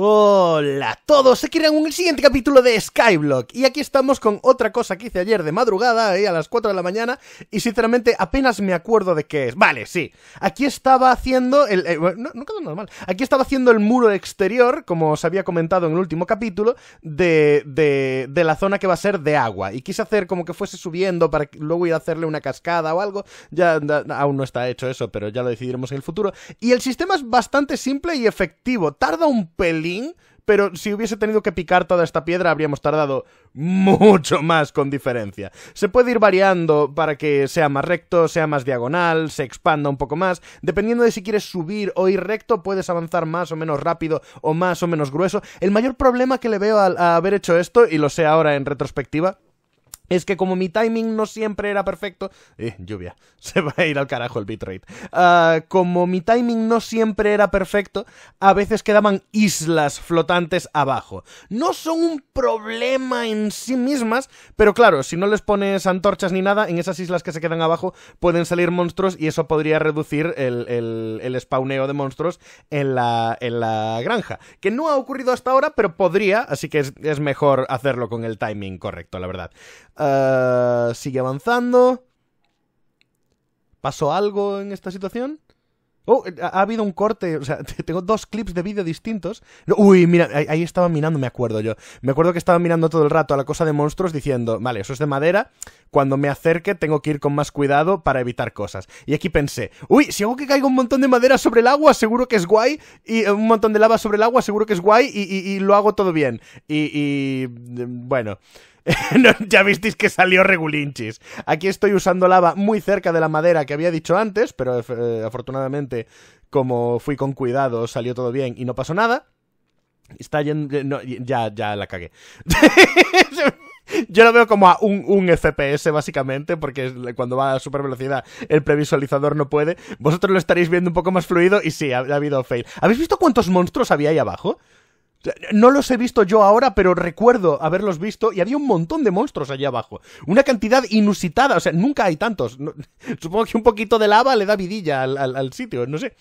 Hola a todos, se quieren un el siguiente capítulo de Skyblock y aquí estamos con otra cosa que hice ayer de madrugada, Ahí a las 4 de la mañana y sinceramente apenas me acuerdo de qué es. Vale, sí, aquí estaba haciendo el... Eh, no, quedó Aquí estaba haciendo el muro exterior, como os había comentado en el último capítulo, de, de, la zona que va a ser de agua y quise hacer como que fuese subiendo para luego ir a hacerle una cascada o algo. Ya aún no está hecho eso, pero ya lo decidiremos en el futuro. Y el sistema es bastante simple y efectivo, tarda un pelín pero si hubiese tenido que picar toda esta piedra habríamos tardado mucho más con diferencia. Se puede ir variando para que sea más recto, sea más diagonal, se expanda un poco más. Dependiendo de si quieres subir o ir recto, puedes avanzar más o menos rápido o más o menos grueso. El mayor problema que le veo al haber hecho esto, y lo sé ahora en retrospectiva, es que como mi timing no siempre era perfecto... Eh, lluvia. Se va a ir al carajo el bitrate. Ah, como mi timing no siempre era perfecto, a veces quedaban islas flotantes abajo. No son un problema en sí mismas, pero claro, si no les pones antorchas ni nada, en esas islas que se quedan abajo pueden salir monstruos y eso podría reducir el, el, de monstruos en la, granja. Que no ha ocurrido hasta ahora, pero podría, así que es mejor hacerlo con el timing correcto, la verdad. Eh, sigue avanzando. ¿Pasó algo en esta situación? Oh, eh, ha habido un corte, o sea, tengo dos clips de vídeo distintos. Uy, mira, ahí estaba mirando, me acuerdo yo. Me acuerdo que estaba mirando todo el rato a la cosa de monstruos diciendo, vale, eso es de madera, cuando me acerque tengo que ir con más cuidado para evitar cosas. Y aquí pensé, uy, si hago que caiga un montón de madera sobre el agua, seguro que es guay, y eh, un montón de lava sobre el agua, seguro que es guay, y, lo hago todo bien. y mm, bueno... ya visteis que salió regulinchis. Aquí estoy usando lava muy cerca de la madera que había dicho antes, pero eh, afortunadamente, como fui con cuidado, salió todo bien y no pasó nada. Está yendo... Eh, ya, ya la cagué. Yo lo veo como a un, un, FPS, básicamente, porque cuando va a super velocidad el previsualizador no puede. Vosotros lo estaréis viendo un poco más fluido y sí, ha, ha habido fail. ¿Habéis visto cuántos monstruos había ahí abajo? No los he visto yo ahora, pero recuerdo haberlos visto y había un montón de monstruos allá abajo. Una cantidad inusitada, o sea, nunca hay tantos. supongo que un poquito de lava le da vidilla al sitio, no sé.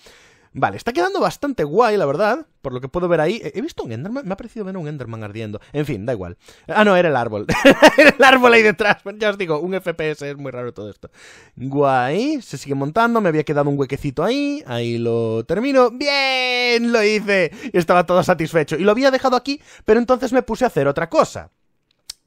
Vale, está quedando bastante guay, la verdad. Por lo que puedo ver ahí. ¿He visto un Enderman? Me ha parecido ver un Enderman ardiendo. En fin, da igual. Ah, no, era el árbol. era el árbol ahí detrás. Ya os digo, un FPS es muy raro todo esto. Guay. Se sigue montando. Me había quedado un huequecito ahí. Ahí lo termino. ¡Bien! Lo hice. Y estaba todo satisfecho. Y lo había dejado aquí, pero entonces me puse a hacer otra cosa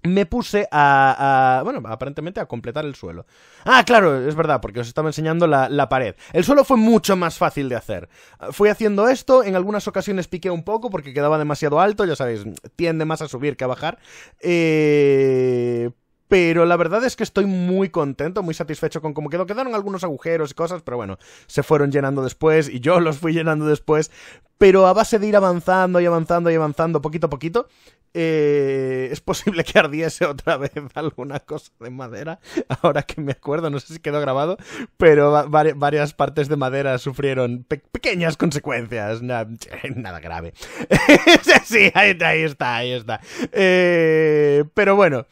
me puse a, Bueno, aparentemente a completar el suelo. Ah, claro, es verdad, porque os estaba enseñando la, la, pared. El suelo fue mucho más fácil de hacer. Fui haciendo esto, en algunas ocasiones piqué un poco porque quedaba demasiado alto, ya sabéis, tiende más a subir que a bajar. Eh, pero la verdad es que estoy muy contento, muy satisfecho con cómo quedó. Quedaron algunos agujeros y cosas, pero bueno, se fueron llenando después y yo los fui llenando después. Pero a base de ir avanzando y avanzando y avanzando poquito a poquito, eh, es posible que ardiese otra vez alguna cosa de madera, ahora que me acuerdo, no sé si quedó grabado, pero varias partes de madera sufrieron pequeñas consecuencias, nada grave. sí, ahí, ahí, está, ahí está. Eh, pero bueno,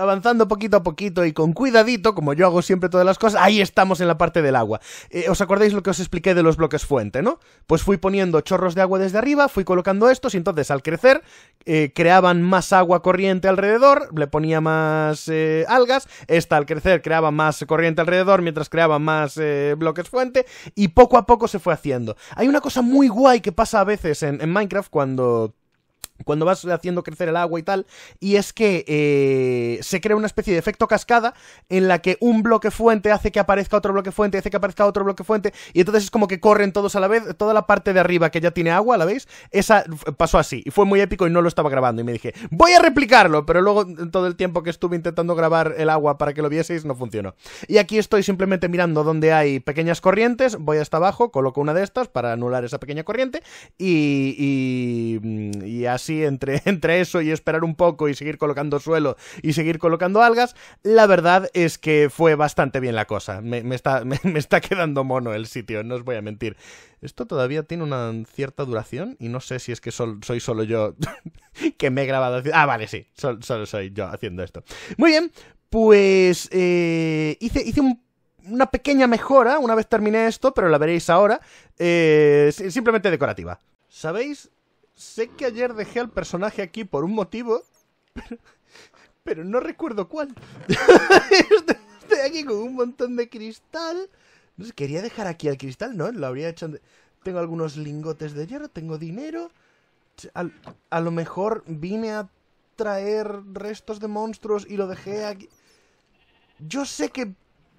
avanzando poquito a poquito y con cuidadito, como yo hago siempre todas las cosas, ahí estamos en la parte del agua. Eh, ¿Os acordáis lo que os expliqué de los bloques fuente, no? Pues fui poniendo chorros de agua desde arriba, fui colocando estos y entonces al crecer eh, creaban más agua corriente alrededor, le ponía más eh, algas, esta al crecer creaba más corriente alrededor mientras creaba más bloques fuente y poco a poco se fue haciendo. Hay una cosa muy guay que pasa a veces en Minecraft cuando cuando vas haciendo crecer el agua y tal, y es que eh, se crea una especie de efecto cascada en la que un bloque fuente hace que aparezca otro bloque fuente, hace que aparezca otro bloque fuente, y entonces es como que corren todos a la vez, toda la parte de arriba que ya tiene agua, ¿la veis? Esa pasó así, y fue muy épico y no lo estaba grabando, y me dije, voy a replicarlo, pero luego todo el tiempo que estuve intentando grabar el agua para que lo vieseis no funcionó. Y aquí estoy simplemente mirando donde hay pequeñas corrientes, voy hasta abajo, coloco una de estas para anular esa pequeña corriente, y así entre, entre eso y esperar un poco y seguir colocando suelo y seguir colocando algas, la verdad es que fue bastante bien la cosa. Me, está, quedando mono el sitio, no os voy a mentir. Esto todavía tiene una cierta duración y no sé si es que soy solo yo que me he grabado. Ah, vale, sí, solo, soy yo haciendo esto. Muy bien, pues eh, hice, una pequeña mejora una vez terminé esto, pero la veréis ahora, eh, simplemente decorativa. ¿Sabéis sé que ayer dejé al personaje aquí por un motivo, pero, no recuerdo cuál. Estoy aquí con un montón de cristal. No sé, quería dejar aquí el cristal, ¿no? Lo habría hecho... Tengo algunos lingotes de hierro, tengo dinero. a lo mejor vine a traer restos de monstruos y lo dejé aquí. Yo sé que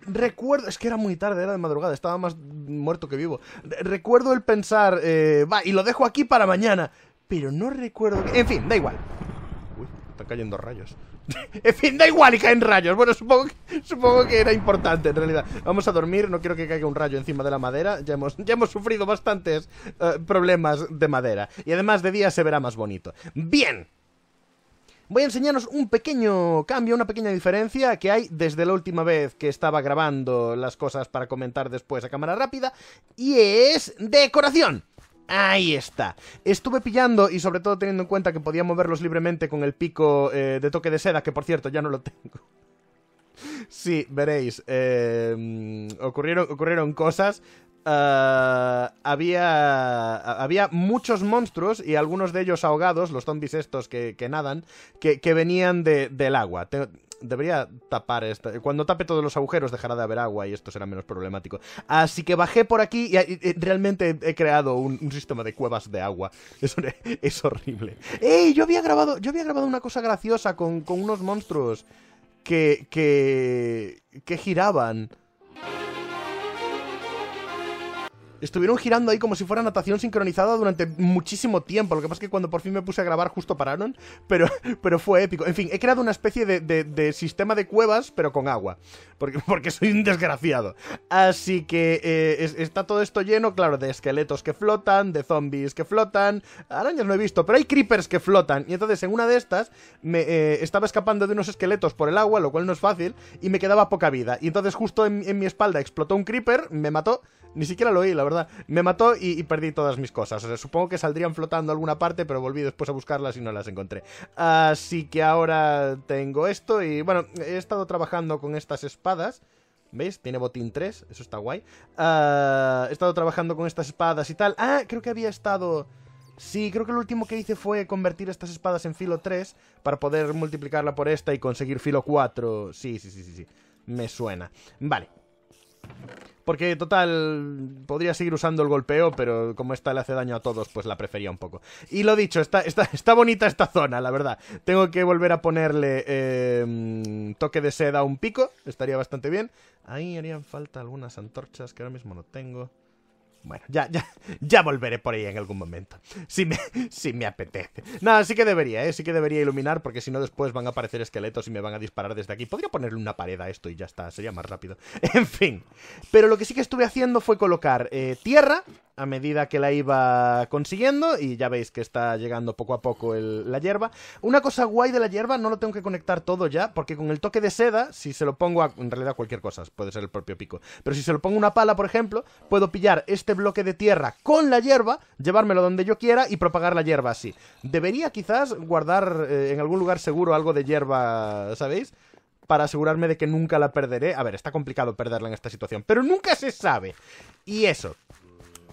recuerdo, es que era muy tarde, era de madrugada, estaba más muerto que vivo. Recuerdo el pensar, eh, va, y lo dejo aquí para mañana. Pero no recuerdo... En fin, da igual. Uy, están cayendo rayos. en fin, da igual y caen rayos. Bueno, supongo que, supongo que era importante en realidad. Vamos a dormir, no quiero que caiga un rayo encima de la madera. Ya hemos, ya hemos sufrido bastantes eh, problemas de madera. Y además de día se verá más bonito. Bien voy a enseñaros un pequeño cambio, una pequeña diferencia que hay desde la última vez que estaba grabando las cosas para comentar después a cámara rápida, y es decoración. Ahí está. Estuve pillando y sobre todo teniendo en cuenta que podía moverlos libremente con el pico eh, de toque de seda, que por cierto ya no lo tengo. Sí, veréis. Eh, ocurrieron cosas eh, había, había muchos monstruos y algunos de ellos ahogados, los zombies estos que, nadan, que, venían de, del agua. debería tapar esto, Cuando tape todos los agujeros dejará de haber agua y esto será menos problemático. Así que bajé por aquí y, realmente he creado un, sistema de cuevas de agua. Es, horrible. ¡Ey! Yo había grabado, yo había grabado una cosa graciosa con, con unos monstruos que, que, que giraban. Estuvieron girando ahí como si fuera natación sincronizada durante muchísimo tiempo. Lo que pasa es que cuando por fin me puse a grabar justo pararon, pero, pero fue épico. En fin, he creado una especie de, sistema de cuevas, pero con agua. Porque, porque soy un desgraciado. Así que eh, está todo esto lleno, claro, de esqueletos que flotan, de zombies que flotan. Arañas no he visto, pero hay creepers que flotan. Y entonces en una de estas me eh, estaba escapando de unos esqueletos por el agua, lo cual no es fácil, y me quedaba poca vida. Y entonces justo en mi espalda explotó un creeper, me mató ni siquiera lo oí, la verdad. Me mató y, perdí todas mis cosas. O sea, supongo que saldrían flotando alguna parte, pero volví después a buscarlas y no las encontré. Así que ahora tengo esto y bueno, he estado trabajando con estas espadas. ¿Veis? Tiene botín 3, eso está guay. Ah, he estado trabajando con estas espadas y tal. Ah, creo que había estado... Sí, creo que lo último que hice fue convertir estas espadas en filo 3 para poder multiplicarla por esta y conseguir filo 4. Sí, sí, sí, sí, sí. Me suena. Vale. Porque, total, podría seguir usando el golpeo, pero como esta le hace daño a todos, pues la prefería un poco. Y lo dicho, está, está, bonita esta zona, la verdad. Tengo que volver a ponerle eh, mm, toque de seda a un pico, estaría bastante bien. Ahí harían falta algunas antorchas que ahora mismo no tengo. Bueno, ya, ya, ya volveré por ahí en algún momento. Si me, apetece. Nada, sí que debería, ¿eh? Sí que debería iluminar porque si no después van a aparecer esqueletos y me van a disparar desde aquí. Podría ponerle una pared a esto y ya está, sería más rápido. En fin. Pero lo que sí que estuve haciendo fue colocar eh, tierra a medida que la iba consiguiendo y ya veis que está llegando poco a poco la hierba. Una cosa guay de la hierba, no lo tengo que conectar todo ya, porque con el toque de seda, si se lo pongo a, en realidad cualquier cosa, puede ser el propio pico, pero si se lo pongo una pala, por ejemplo, puedo pillar este bloque de tierra con la hierba, llevármelo donde yo quiera y propagar la hierba así. Debería quizás guardar eh, en algún lugar seguro algo de hierba, ¿sabéis? para asegurarme de que nunca la perderé. A ver, está complicado perderla en esta situación, pero nunca se sabe. Y eso,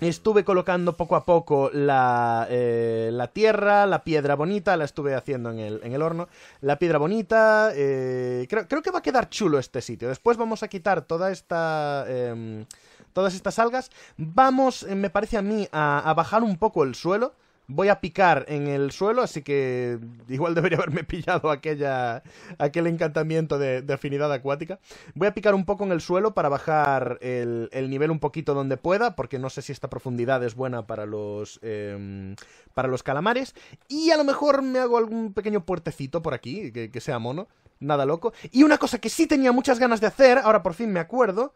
Estuve colocando poco a poco la, eh, la, tierra, la piedra bonita, la estuve haciendo en el, en el horno. La piedra bonita, eh, creo, que va a quedar chulo este sitio. Después vamos a quitar toda esta... Em, todas estas algas. Vamos, eh, me parece a mí, a bajar un poco el suelo Voy a picar en el suelo, así que igual debería haberme pillado aquella, aquel encantamiento de, afinidad acuática. Voy a picar un poco en el suelo para bajar el, nivel un poquito donde pueda, porque no sé si esta profundidad es buena para los, em, para los calamares. Y a lo mejor me hago algún pequeño puertecito por aquí, que, sea mono, nada loco. Y una cosa que sí tenía muchas ganas de hacer, ahora por fin me acuerdo...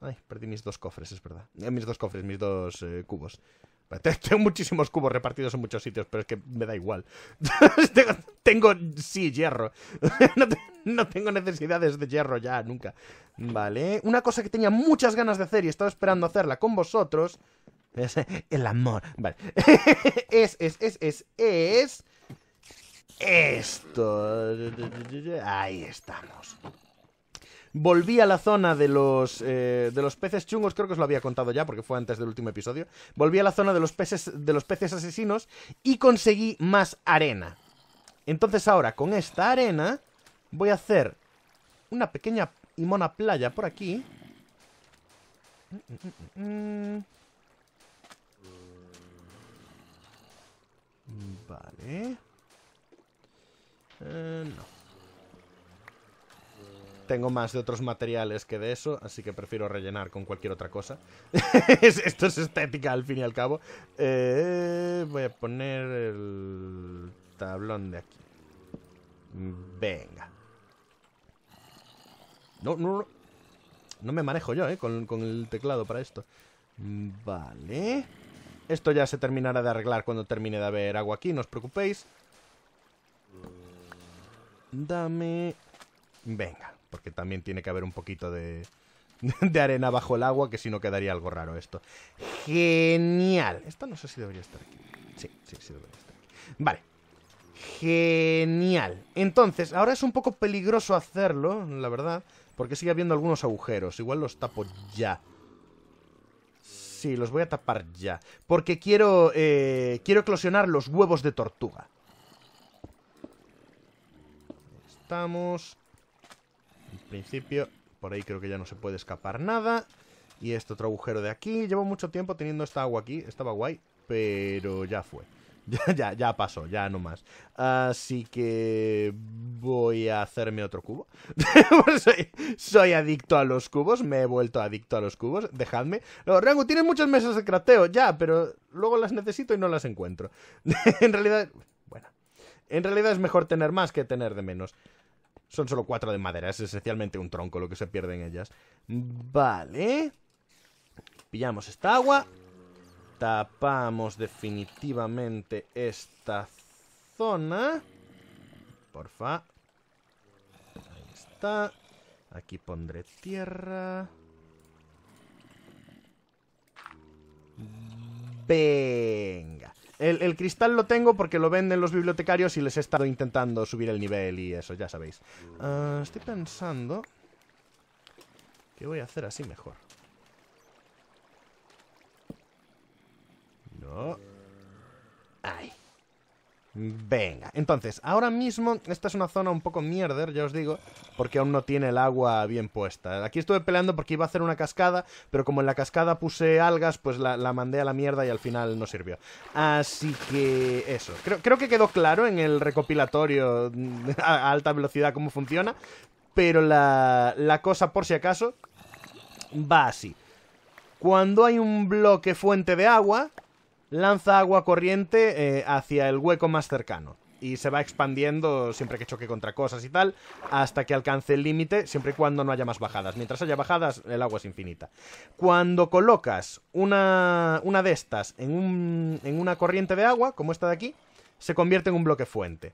Ay, perdí mis dos cofres, es verdad. Eh, mis dos cofres, mis dos eh, cubos. Tengo muchísimos cubos repartidos en muchos sitios, pero es que me da igual. tengo, sí, hierro. no, tengo necesidades de hierro ya, nunca. Vale. Una cosa que tenía muchas ganas de hacer y estaba esperando hacerla con vosotros. Es eh, el amor. Vale. es, es, es, es, es... Esto. Ahí estamos. Volví a la zona de los, eh, de los peces chungos, creo que os lo había contado ya porque fue antes del último episodio. Volví a la zona de los peces, de los peces asesinos y conseguí más arena. Entonces ahora, con esta arena, voy a hacer una pequeña y mona playa por aquí. Vale. Eh, no tengo más de otros materiales que de eso, así que prefiero rellenar con cualquier otra cosa. Esto es estética al fin y al cabo. Eh, voy a poner el tablón de aquí. Venga. No, no, no me manejo yo, eh, con, con el teclado para esto. Vale. Esto ya se terminará de arreglar cuando termine de haber agua aquí, no os preocupéis. Dame... Venga porque también tiene que haber un poquito de, de arena bajo el agua, que si no quedaría algo raro esto. Genial. Esto no sé si debería estar aquí. Sí, sí, sí debería estar aquí. Vale. Genial. Entonces, ahora es un poco peligroso hacerlo, la verdad, porque sigue habiendo algunos agujeros. Igual los tapo ya. Sí, los voy a tapar ya. Porque quiero, eh, quiero eclosionar los huevos de tortuga. Estamos principio. Por ahí creo que ya no se puede escapar nada. Y este otro agujero de aquí. Llevo mucho tiempo teniendo esta agua aquí. Estaba guay, pero ya fue. Ya, ya, ya pasó, ya no más. Así que voy a hacerme otro cubo. Pues soy, adicto a los cubos, me he vuelto adicto a los cubos. Dejadme. No, Rango, tienes muchas mesas de crateo, ya, pero luego las necesito y no las encuentro. en realidad, bueno, en realidad es mejor tener más que tener de menos son solo cuatro de madera, es esencialmente un tronco lo que se pierde en ellas. Vale. Pillamos esta agua. Tapamos definitivamente esta zona. Porfa. Ahí está. Aquí pondré tierra. Venga. El, cristal lo tengo porque lo venden los bibliotecarios y les he estado intentando subir el nivel y eso, ya sabéis. Ah, estoy pensando... ¿Qué voy a hacer así mejor? No. Ay. Venga, entonces, ahora mismo esta es una zona un poco mierder, ya os digo, porque aún no tiene el agua bien puesta. Aquí estuve peleando porque iba a hacer una cascada, pero como en la cascada puse algas, pues la, mandé a la mierda y al final no sirvió. Así que eso, creo, que quedó claro en el recopilatorio mm, a, alta velocidad cómo funciona, pero la cosa, por si acaso, va así. Cuando hay un bloque fuente de agua, lanza agua corriente eh, hacia el hueco más cercano. Y se va expandiendo siempre que choque contra cosas y tal, hasta que alcance el límite, siempre y cuando no haya más bajadas. Mientras haya bajadas, el agua es infinita. Cuando colocas una, una de estas en, un, en una corriente de agua, como esta de aquí, se convierte en un bloque fuente.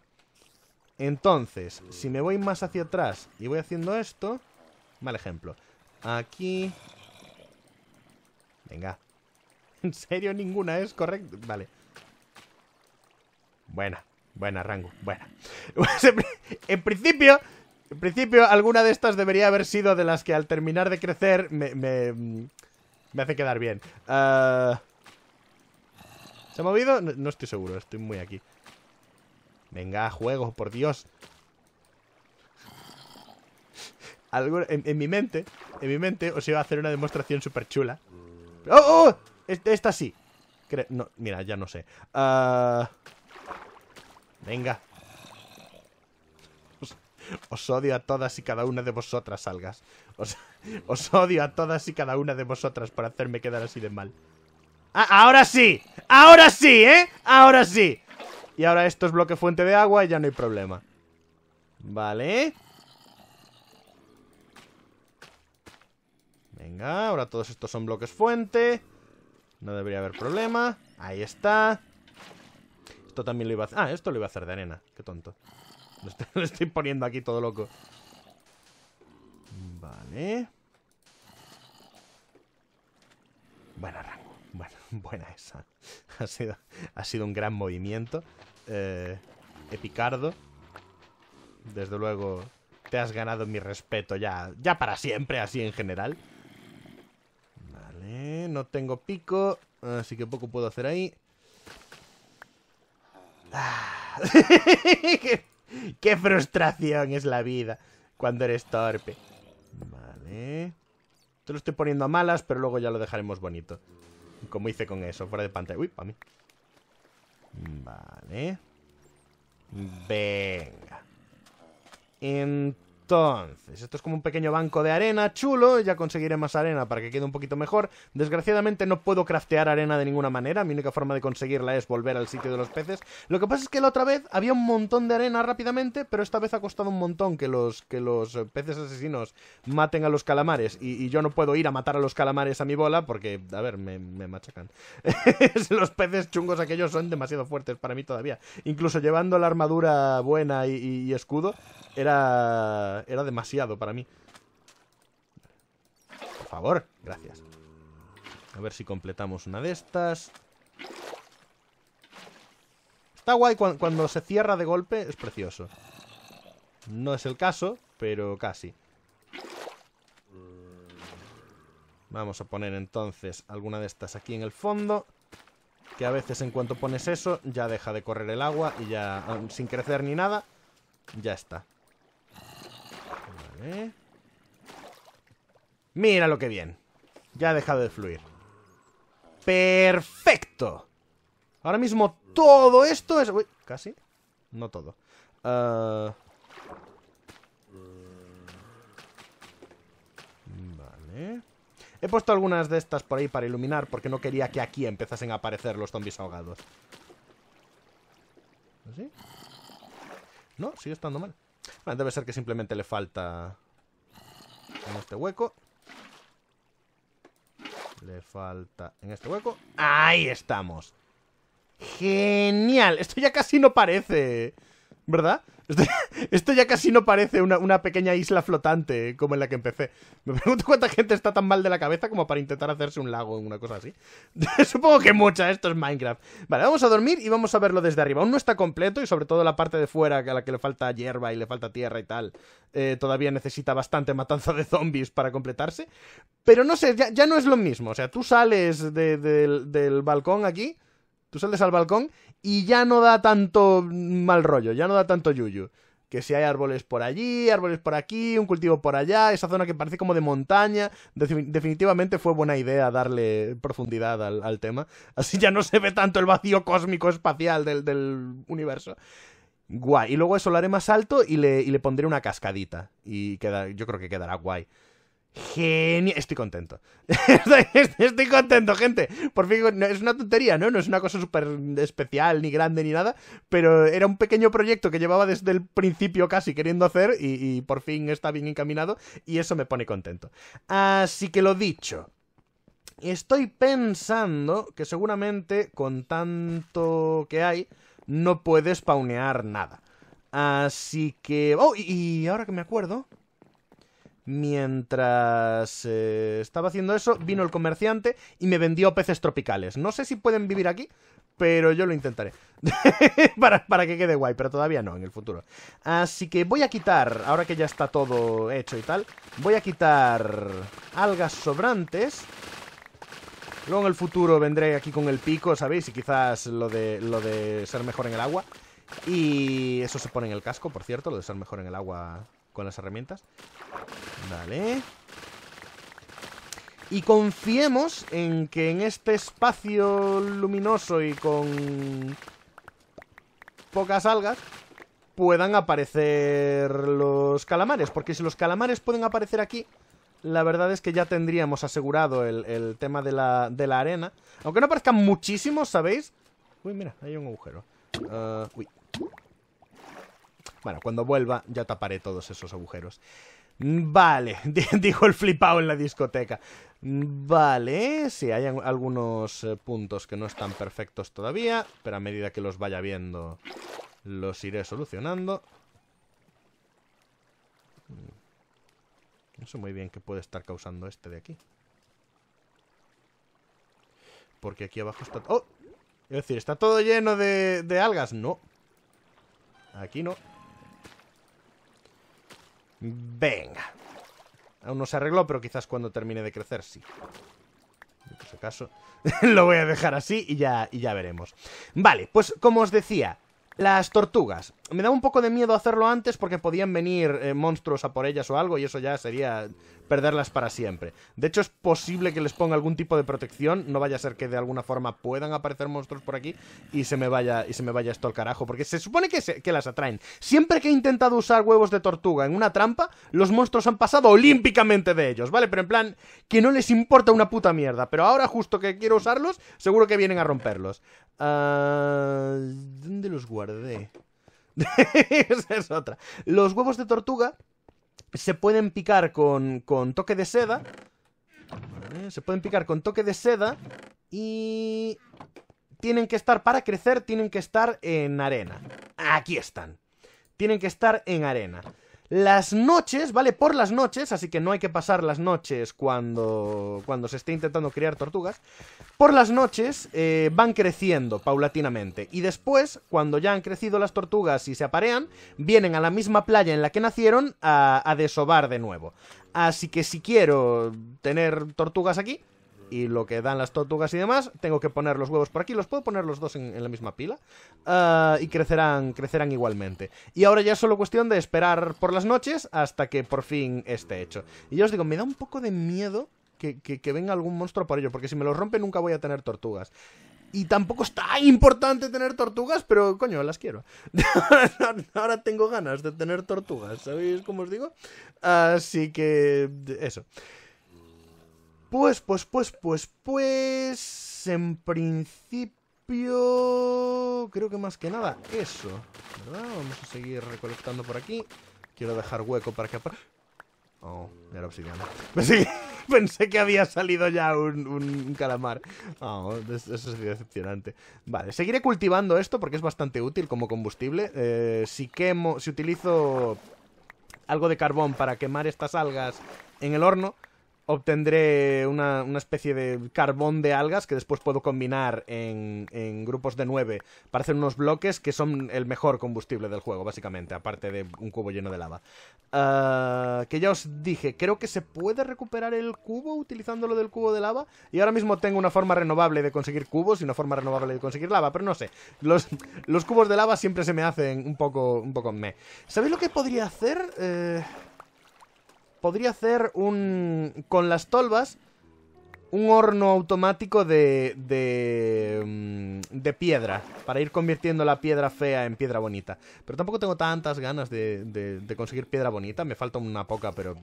Entonces, si me voy más hacia atrás y voy haciendo esto... Mal ejemplo. Aquí... Venga, ¿En serio ninguna es correcta? Vale. Buena, buena, Rango, buena. Pues en, principio, en principio, alguna de estas debería haber sido de las que al terminar de crecer me, me, mm, hace quedar bien. Ah, ¿Se ha movido? No, estoy seguro, estoy muy aquí. Venga, juego, por Dios. Algo, en, mi mente, en mi mente os iba a hacer una demostración súper chula. ¡Oh, oh! Esta sí. mira, ya no sé. Ah, venga. Os, odio a todas y cada una de vosotras, salgas. Os, odio a todas y cada una de vosotras por hacerme quedar así de mal. Ah, ahora sí! ¡Ahora sí, eh! ¡Ahora sí! Y ahora esto es bloque fuente de agua y ya no hay problema. Vale. Venga, ahora todos estos son bloques fuente. No debería haber problema. Ahí está. Esto también lo iba a hacer. Ah, esto lo iba a hacer de arena. Qué tonto. Lo estoy, poniendo aquí todo loco. Vale. Buena rango. Bueno, buena esa. Ha sido, ha sido un gran movimiento. Eh, epicardo. Desde luego, te has ganado mi respeto ya, ya para siempre, así en general. Eh, no tengo pico, así que poco puedo hacer ahí. Ah. qué, frustración es la vida cuando eres torpe! Vale. Te lo estoy poniendo a malas, pero luego ya lo dejaremos bonito. Como hice con eso, fuera de pantalla. Uy, para mí. Vale. Venga. Entonces. Em, entonces, esto es como un pequeño banco de arena, chulo, ya conseguiré más arena para que quede un poquito mejor. Desgraciadamente no puedo craftear arena de ninguna manera, mi única forma de conseguirla es volver al sitio de los peces. Lo que pasa es que la otra vez había un montón de arena rápidamente, pero esta vez ha costado un montón que los, que los eh, peces asesinos maten a los calamares y, yo no puedo ir a matar a los calamares a mi bola porque, a ver, me, machacan. los peces chungos aquellos son demasiado fuertes para mí todavía. Incluso llevando la armadura buena y escudo, era era, demasiado para mí. Por favor, gracias. A ver si completamos una de estas. Está guay cuando se cierra de golpe, es precioso. No es el caso, pero casi. Vamos a poner entonces alguna de estas aquí en el fondo. Que a veces en cuanto pones eso, ya deja de correr el agua y ya, ah, sin crecer ni nada, ya está. ¿eh? Mira lo que bien. Ya ha dejado de fluir. ¡Perfecto! Ahora mismo todo esto es... Uy, casi. No todo. Ah. Vale. He puesto algunas de estas por ahí para iluminar porque no quería que aquí empezasen a aparecer los zombies ahogados. ¿Sí? No, sigue estando mal. Ah, debe ser que simplemente le falta... En este hueco. Le falta en este hueco. ¡Ahí estamos! ¡Genial! Esto ya casi no parece... ¿Verdad? Esto, ya casi no parece una, pequeña isla flotante como en la que empecé. Me pregunto cuánta gente está tan mal de la cabeza como para intentar hacerse un lago o una cosa así. Supongo que mucha, esto es Minecraft. Vale, vamos a dormir y vamos a verlo desde arriba. Aún no está completo y sobre todo la parte de fuera, a la que le falta hierba y le falta tierra y tal, eh, todavía necesita bastante matanza de zombies para completarse. Pero no sé, ya, ya no es lo mismo. O sea, tú sales del balcón aquí Tú sales al balcón y ya no da tanto mal rollo, ya no da tanto yuyu. Que si hay árboles por allí, árboles por aquí, un cultivo por allá, esa zona que parece como de montaña. Definitivamente fue buena idea darle profundidad al, tema. Así ya no se ve tanto el vacío cósmico espacial del, universo. Guay. Y luego eso lo haré más alto y le, y le pondré una cascadita. Y queda, yo creo que quedará guay genial. Estoy contento. estoy, contento, gente. Por fin, es una tontería, ¿no? No es una cosa súper especial, ni grande, ni nada. Pero era un pequeño proyecto que llevaba desde el principio casi queriendo hacer y, por fin está bien encaminado y eso me pone contento. Así que lo dicho. Estoy pensando que seguramente con tanto que hay no puedes spawnear nada. Así que... Oh, y ahora que me acuerdo... Mientras eh, estaba haciendo eso, vino el comerciante y me vendió peces tropicales. No sé si pueden vivir aquí, pero yo lo intentaré. para, que quede guay, pero todavía no, en el futuro. Así que voy a quitar, ahora que ya está todo hecho y tal, voy a quitar algas sobrantes. Luego en el futuro vendré aquí con el pico, ¿sabéis? Y quizás lo lo de ser mejor en el agua. Y eso se pone en el casco, por cierto, lo de ser mejor en el agua con las herramientas. Vale. Y confiemos en que en este espacio luminoso y con pocas algas puedan aparecer los calamares. Porque si los calamares pueden aparecer aquí, la verdad es que ya tendríamos asegurado el, tema de la, arena. Aunque no aparezcan muchísimos, ¿sabéis? Uy, mira, hay un agujero. Ah, uy. Bueno, cuando vuelva ya taparé todos esos agujeros. Vale, dijo el flipado en la discoteca. Vale, si sí, hay algunos eh, puntos que no están perfectos todavía, pero a medida que los vaya viendo los iré solucionando. No sé muy bien qué puede estar causando este de aquí. Porque aquí abajo está... ¡Oh! Es decir, ¿está todo lleno de algas? No. Aquí no. Venga. Aún no se arregló, pero quizás cuando termine de crecer sí. En caso, lo voy a dejar así y ya, y ya veremos. Vale, pues como os decía, las tortugas. Me da un poco de miedo hacerlo antes porque podían venir eh, monstruos a por ellas o algo y eso ya sería perderlas para siempre. De hecho es posible que les ponga algún tipo de protección, no vaya a ser que de alguna forma puedan aparecer monstruos por aquí y se me vaya y se me vaya esto al carajo, porque se supone que, que las atraen. Siempre que he intentado usar huevos de tortuga en una trampa, los monstruos han pasado olímpicamente de ellos, ¿vale? Pero en plan que no les importa una puta mierda, pero ahora justo que quiero usarlos, seguro que vienen a romperlos. Ah, ¿Dónde los guardé? Esa es otra. Los huevos de tortuga se pueden picar con, con toque de seda. Se pueden picar con toque de seda y tienen que estar, para crecer, tienen que estar en arena. Aquí están. Tienen que estar en arena las noches, ¿vale? Por las noches, así que no hay que pasar las noches cuando, cuando se esté intentando criar tortugas. Por las noches eh, van creciendo paulatinamente. Y después, cuando ya han crecido las tortugas y se aparean, vienen a la misma playa en la que nacieron a, a desovar de nuevo. Así que si quiero tener tortugas aquí, y lo que dan las tortugas y demás, tengo que poner los huevos por aquí, los puedo poner los dos en, la misma pila ah, y crecerán, crecerán igualmente. Y ahora ya es solo cuestión de esperar por las noches hasta que por fin esté hecho. Y yo os digo, me da un poco de miedo que, venga algún monstruo por ello, porque si me los rompe nunca voy a tener tortugas. Y tampoco es tan importante tener tortugas, pero coño, las quiero. Ahora tengo ganas de tener tortugas, ¿sabéis cómo os digo? Así que eso. Pues, pues, pues, pues, pues... En principio... Creo que más que nada eso. ¿Verdad? Vamos a seguir recolectando por aquí. Quiero dejar hueco para que... Oh, era obsidiana. Pensé que, pensé que había salido ya un, calamar. Oh, eso es decepcionante. Vale, seguiré cultivando esto porque es bastante útil como combustible. Eh, si quemo, si utilizo algo de carbón para quemar estas algas en el horno, obtendré una, especie de carbón de algas que después puedo combinar en, grupos de nueve para hacer unos bloques que son el mejor combustible del juego, básicamente, aparte de un cubo lleno de lava. Ah, que ya os dije, creo que se puede recuperar el cubo utilizando lo del cubo de lava. Y ahora mismo tengo una forma renovable de conseguir cubos y una forma renovable de conseguir lava, pero no sé. Los, cubos de lava siempre se me hacen un poco, un poco me. ¿Sabéis lo que podría hacer? Eh podría hacer un... Con las tolvas, un horno automático de, de, mm, de piedra, para ir convirtiendo la piedra fea en piedra bonita. Pero tampoco tengo tantas ganas de, de, conseguir piedra bonita, me falta una poca, pero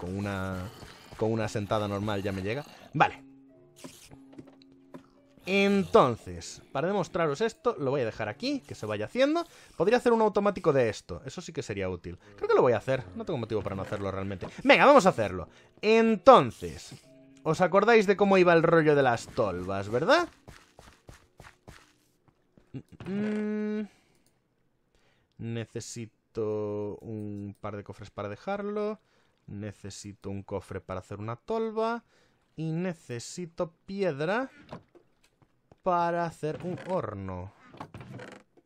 con una con una sentada normal ya me llega. Vale, entonces, para demostraros esto, lo voy a dejar aquí, que se vaya haciendo. Podría hacer un automático de esto, eso sí que sería útil. Creo que lo voy a hacer, no tengo motivo para no hacerlo realmente. Venga, vamos a hacerlo. Entonces, ¿os acordáis de cómo iba el rollo de las tolvas, verdad? Mm, mm. necesito un par de cofres para dejarlo. Necesito un cofre para hacer una tolva. Y necesito piedra para hacer un horno.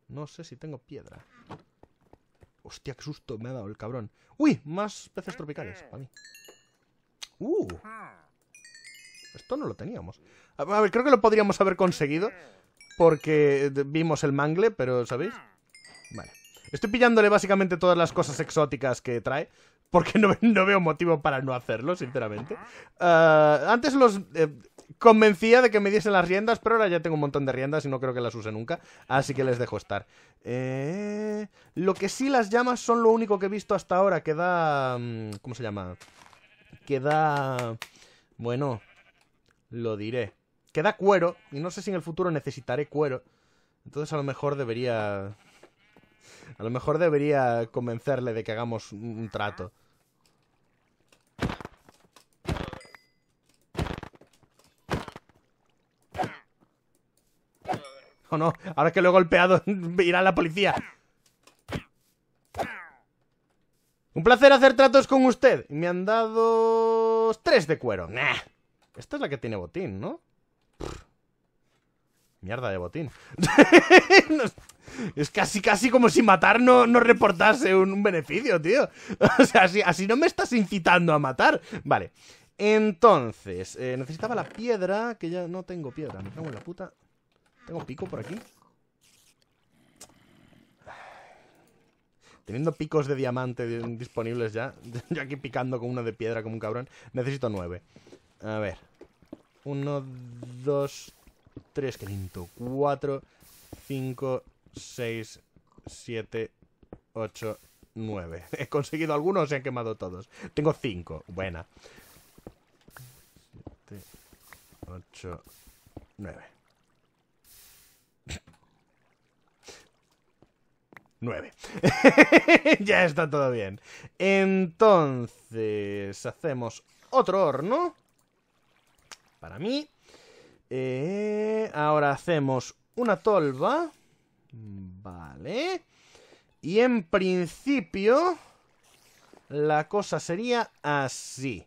No sé si tengo piedra. Hostia, qué susto me ha dado el cabrón. ¡Uy! Más peces tropicales, para mí. ¡Uh! Esto no lo teníamos. A ver, creo que lo podríamos haber conseguido porque vimos el mangle, pero ¿sabéis? Vale. Estoy pillándole básicamente todas las cosas exóticas que trae. Porque no, veo motivo para no hacerlo, sinceramente. Ah, antes los eh, convencía de que me diesen las riendas, pero ahora ya tengo un montón de riendas y no creo que las use nunca, así que les dejo estar. Eh... Lo que sí las llamas son lo único que he visto hasta ahora, queda... Mm, ¿Cómo se llama? Queda... Bueno, lo diré. Queda cuero, y no sé si en el futuro necesitaré cuero. Entonces a lo mejor debería... A lo mejor debería convencerle de que hagamos un trato. Ahora que lo he golpeado, irá la policía. Un placer hacer tratos con usted. Me han dado... Tres de cuero. Esta es la que tiene botín, ¿no? Mierda de botín. es casi, casi como si matar no, no reportase un, beneficio, tío. O sea, así, así no me estás incitando a matar. Vale. Entonces, eh, necesitaba la piedra, que ya no tengo piedra. Me cago en la puta. ¿Tengo pico por aquí? Teniendo picos de diamante disponibles ya, yo aquí picando con uno de piedra como un cabrón, necesito nueve. A ver. Uno, dos, tres, qué lindo. Cuatro, cinco, seis, siete, ocho, nueve. He conseguido algunos, se han quemado todos. Tengo cinco. Buena. Siete, ocho, nueve. 9. ya está todo bien. Entonces, hacemos otro horno. Para mí. Eh, ahora hacemos una tolva. Vale. Y en principio, la cosa sería así.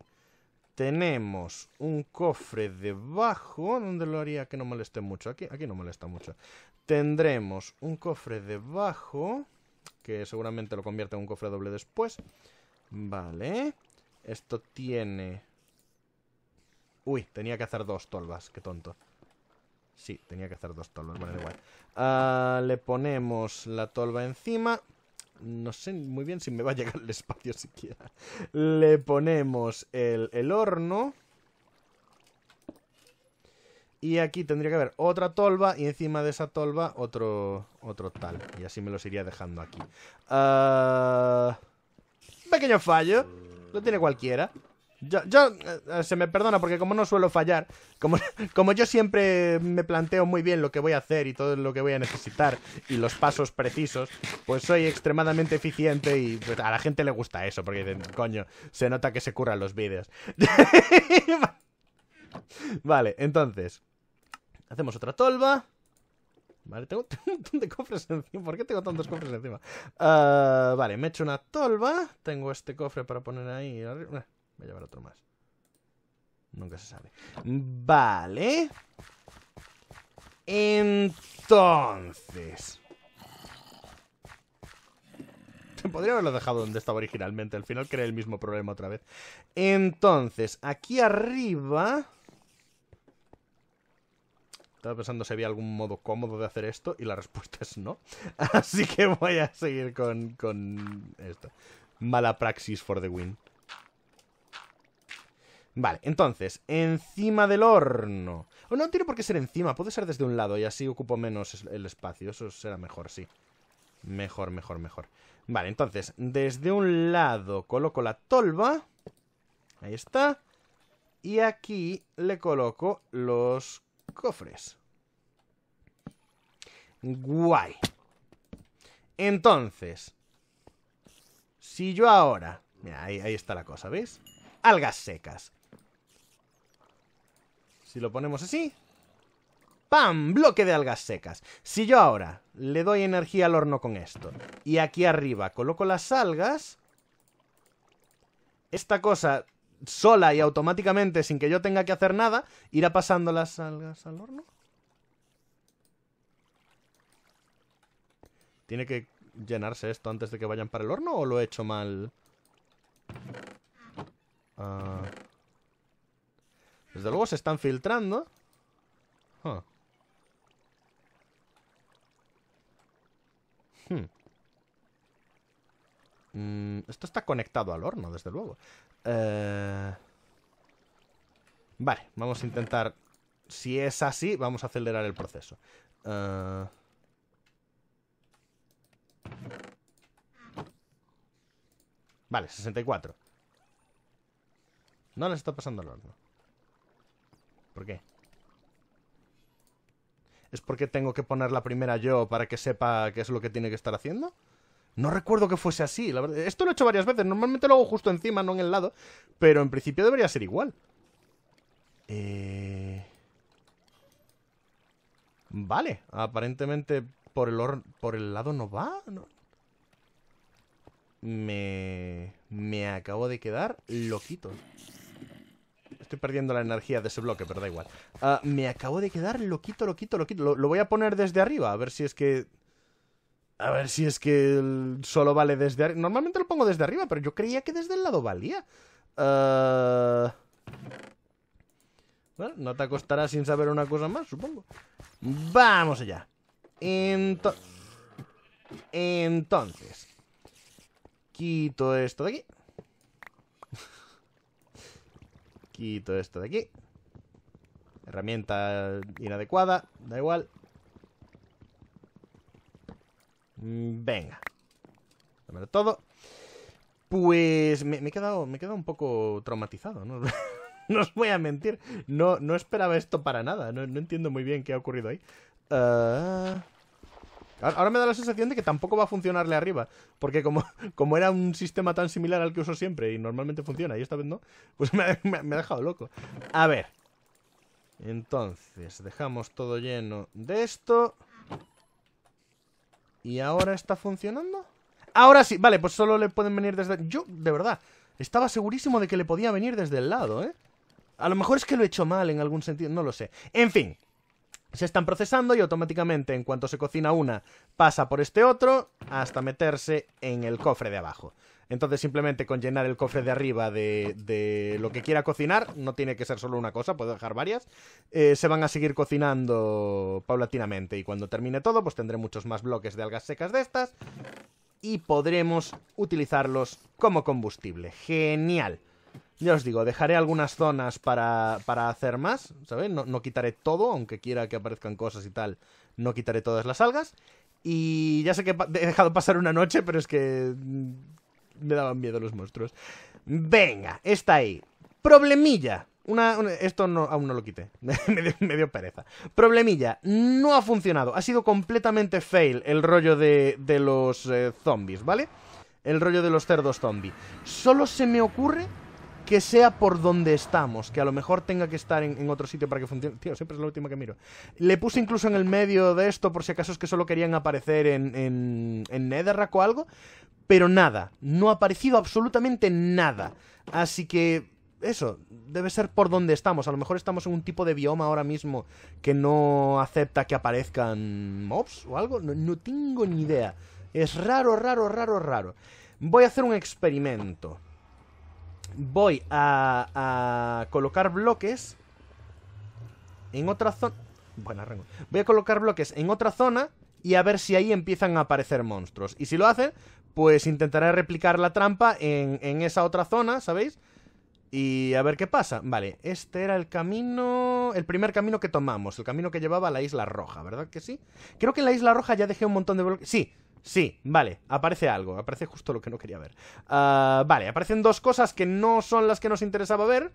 Tenemos un cofre debajo. ¿Dónde lo haría que no moleste mucho? Aquí, aquí no molesta mucho. Tendremos un cofre debajo, que seguramente lo convierte en un cofre doble después. Vale. Esto tiene... Uy, tenía que hacer dos tolvas, qué tonto. Sí, tenía que hacer dos tolvas, vale, igual. Ah, le ponemos la tolva encima. No sé muy bien si me va a llegar el espacio siquiera. Le ponemos el, el horno. Y aquí tendría que haber otra tolva y encima de esa tolva otro, otro tal. Y así me los iría dejando aquí. Un ah, pequeño fallo. Lo tiene cualquiera. Yo, eh, se me perdona porque como no suelo fallar, como, yo siempre me planteo muy bien lo que voy a hacer y todo lo que voy a necesitar y los pasos precisos, pues soy extremadamente eficiente y pues, a la gente le gusta eso porque dicen, coño, se nota que se curran los vídeos. vale, entonces. Hacemos otra tolva. Vale, tengo, un montón de cofres encima. ¿Por qué tengo tantos cofres encima? Ah, vale, me echo hecho una tolva. Tengo este cofre para poner ahí. Eh, voy a llevar otro más. Nunca se sabe. Vale. Entonces. Podría haberlo dejado donde estaba originalmente. Al final creé el mismo problema otra vez. Entonces, aquí arriba pensando si había algún modo cómodo de hacer esto y la respuesta es no. Así que voy a seguir con, con esto. Mala praxis for the win. Vale, entonces, encima del horno. O no tiene por qué ser encima, puede ser desde un lado y así ocupo menos el espacio. Eso será mejor, sí. Mejor, mejor, mejor. Vale, entonces, desde un lado coloco la tolva. Ahí está. Y aquí le coloco los cofres. Guay. Entonces, si yo ahora... Mira, ahí, ahí está la cosa, ¿veis? Algas secas. Si lo ponemos así... ¡Pam! Bloque de algas secas. Si yo ahora le doy energía al horno con esto, y aquí arriba coloco las algas, esta cosa sola y automáticamente, sin que yo tenga que hacer nada, irá pasando las algas al horno. ¿Tiene que llenarse esto antes de que vayan para el horno o lo he hecho mal? Ah. Desde luego se están filtrando. Hmm. Mm, esto está conectado al horno, desde luego. Eh, vale, vamos a intentar... Si es así, vamos a acelerar el proceso. Eh, Vale, 64 No les está pasando el horno ¿Por qué? ¿Es porque tengo que poner la primera yo para que sepa qué es lo que tiene que estar haciendo? No recuerdo que fuese así, la verdad. Esto lo he hecho varias veces, normalmente lo hago justo encima, no en el lado, pero en principio debería ser igual. Eh... Vale, aparentemente por el, por el lado no va, Me... Me acabo de quedar loquito. Estoy perdiendo la energía de ese bloque, pero da igual. Ah, me acabo de quedar loquito, loquito, loquito. Lo, voy a poner desde arriba, a ver si es que... A ver si es que solo vale desde arriba. Normalmente lo pongo desde arriba, pero yo creía que desde el lado valía. Ah, bueno, no te acostarás sin saber una cosa más, supongo. Vamos allá. Entonces, quito esto de aquí. quito esto de aquí. Herramienta inadecuada, da igual. Venga. todo. Pues me, he quedado, me un poco traumatizado, ¿no? os voy a mentir. No, no esperaba esto para nada. No, no entiendo muy bien qué ha ocurrido ahí. Eh, ahora me da la sensación de que tampoco va a funcionarle arriba. Porque como, como era un sistema tan similar al que uso siempre y normalmente funciona y esta vez no, pues me ha, me ha dejado loco. A ver. Entonces, dejamos todo lleno de esto. ¿Y ahora está funcionando? Ahora sí, vale, pues solo le pueden venir desde... Yo, de verdad, estaba segurísimo de que le podía venir desde el lado, ¿eh? A lo mejor es que lo he hecho mal en algún sentido, no lo sé. En fin, se están procesando y automáticamente en cuanto se cocina una pasa por este otro hasta meterse en el cofre de abajo. Entonces simplemente con llenar el cofre de arriba de, lo que quiera cocinar, no tiene que ser solo una cosa, puedo dejar varias, eh, se van a seguir cocinando paulatinamente y cuando termine todo pues tendré muchos más bloques de algas secas de estas y podremos utilizarlos como combustible. Genial. Ya os digo, dejaré algunas zonas para, hacer más, ¿sabes? No, quitaré todo, aunque quiera que aparezcan cosas y tal, no quitaré todas las algas. Y ya sé que he dejado pasar una noche, pero es que mm, me daban miedo los monstruos. Venga, está ahí. Problemilla. Una, esto no, aún no lo quité. me, dio, pereza. Problemilla. No ha funcionado. Ha sido completamente fail el rollo de, de los eh, zombies, ¿vale? El rollo de los cerdos zombie. Solo se me ocurre que sea por donde estamos, que a lo mejor tenga que estar en, otro sitio para que funcione. Tío, siempre es la última que miro. Le puse incluso en el medio de esto, por si acaso es que solo querían aparecer en, en, en Netherrack o algo, pero nada, no ha aparecido absolutamente nada. Así que eso, debe ser por donde estamos. A lo mejor estamos en un tipo de bioma ahora mismo que no acepta que aparezcan mobs o algo. no tengo ni idea. Es raro, raro, raro, raro. Voy a hacer un experimento voy a, colocar bloques en otra zona. Buena rango. Voy a colocar bloques en otra zona y a ver si ahí empiezan a aparecer monstruos. Y si lo hacen, pues intentaré replicar la trampa en, en esa otra zona, ¿sabéis? Y a ver qué pasa. Vale, este era el camino... El primer camino que tomamos, el camino que llevaba a la Isla Roja, ¿verdad que sí? Creo que en la Isla Roja ya dejé un montón de bloques... Sí, Sí, vale, aparece algo, aparece justo lo que no quería ver. Ah, vale, aparecen dos cosas que no son las que nos interesaba ver,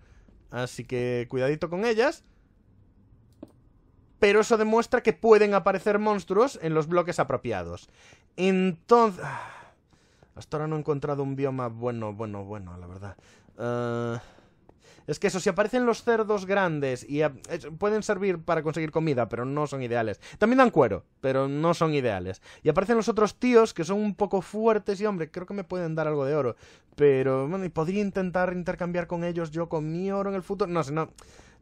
así que cuidadito con ellas. Pero eso demuestra que pueden aparecer monstruos en los bloques apropiados. Entonces... Ah, hasta ahora no he encontrado un bioma bueno, bueno, bueno, la verdad. Ah, es que eso, si aparecen los cerdos grandes y eh, pueden servir para conseguir comida, pero no son ideales. También dan cuero, pero no son ideales. Y aparecen los otros tíos que son un poco fuertes y, hombre, creo que me pueden dar algo de oro. Pero, bueno, y podría intentar intercambiar con ellos yo con mi oro en el futuro. No sé, no.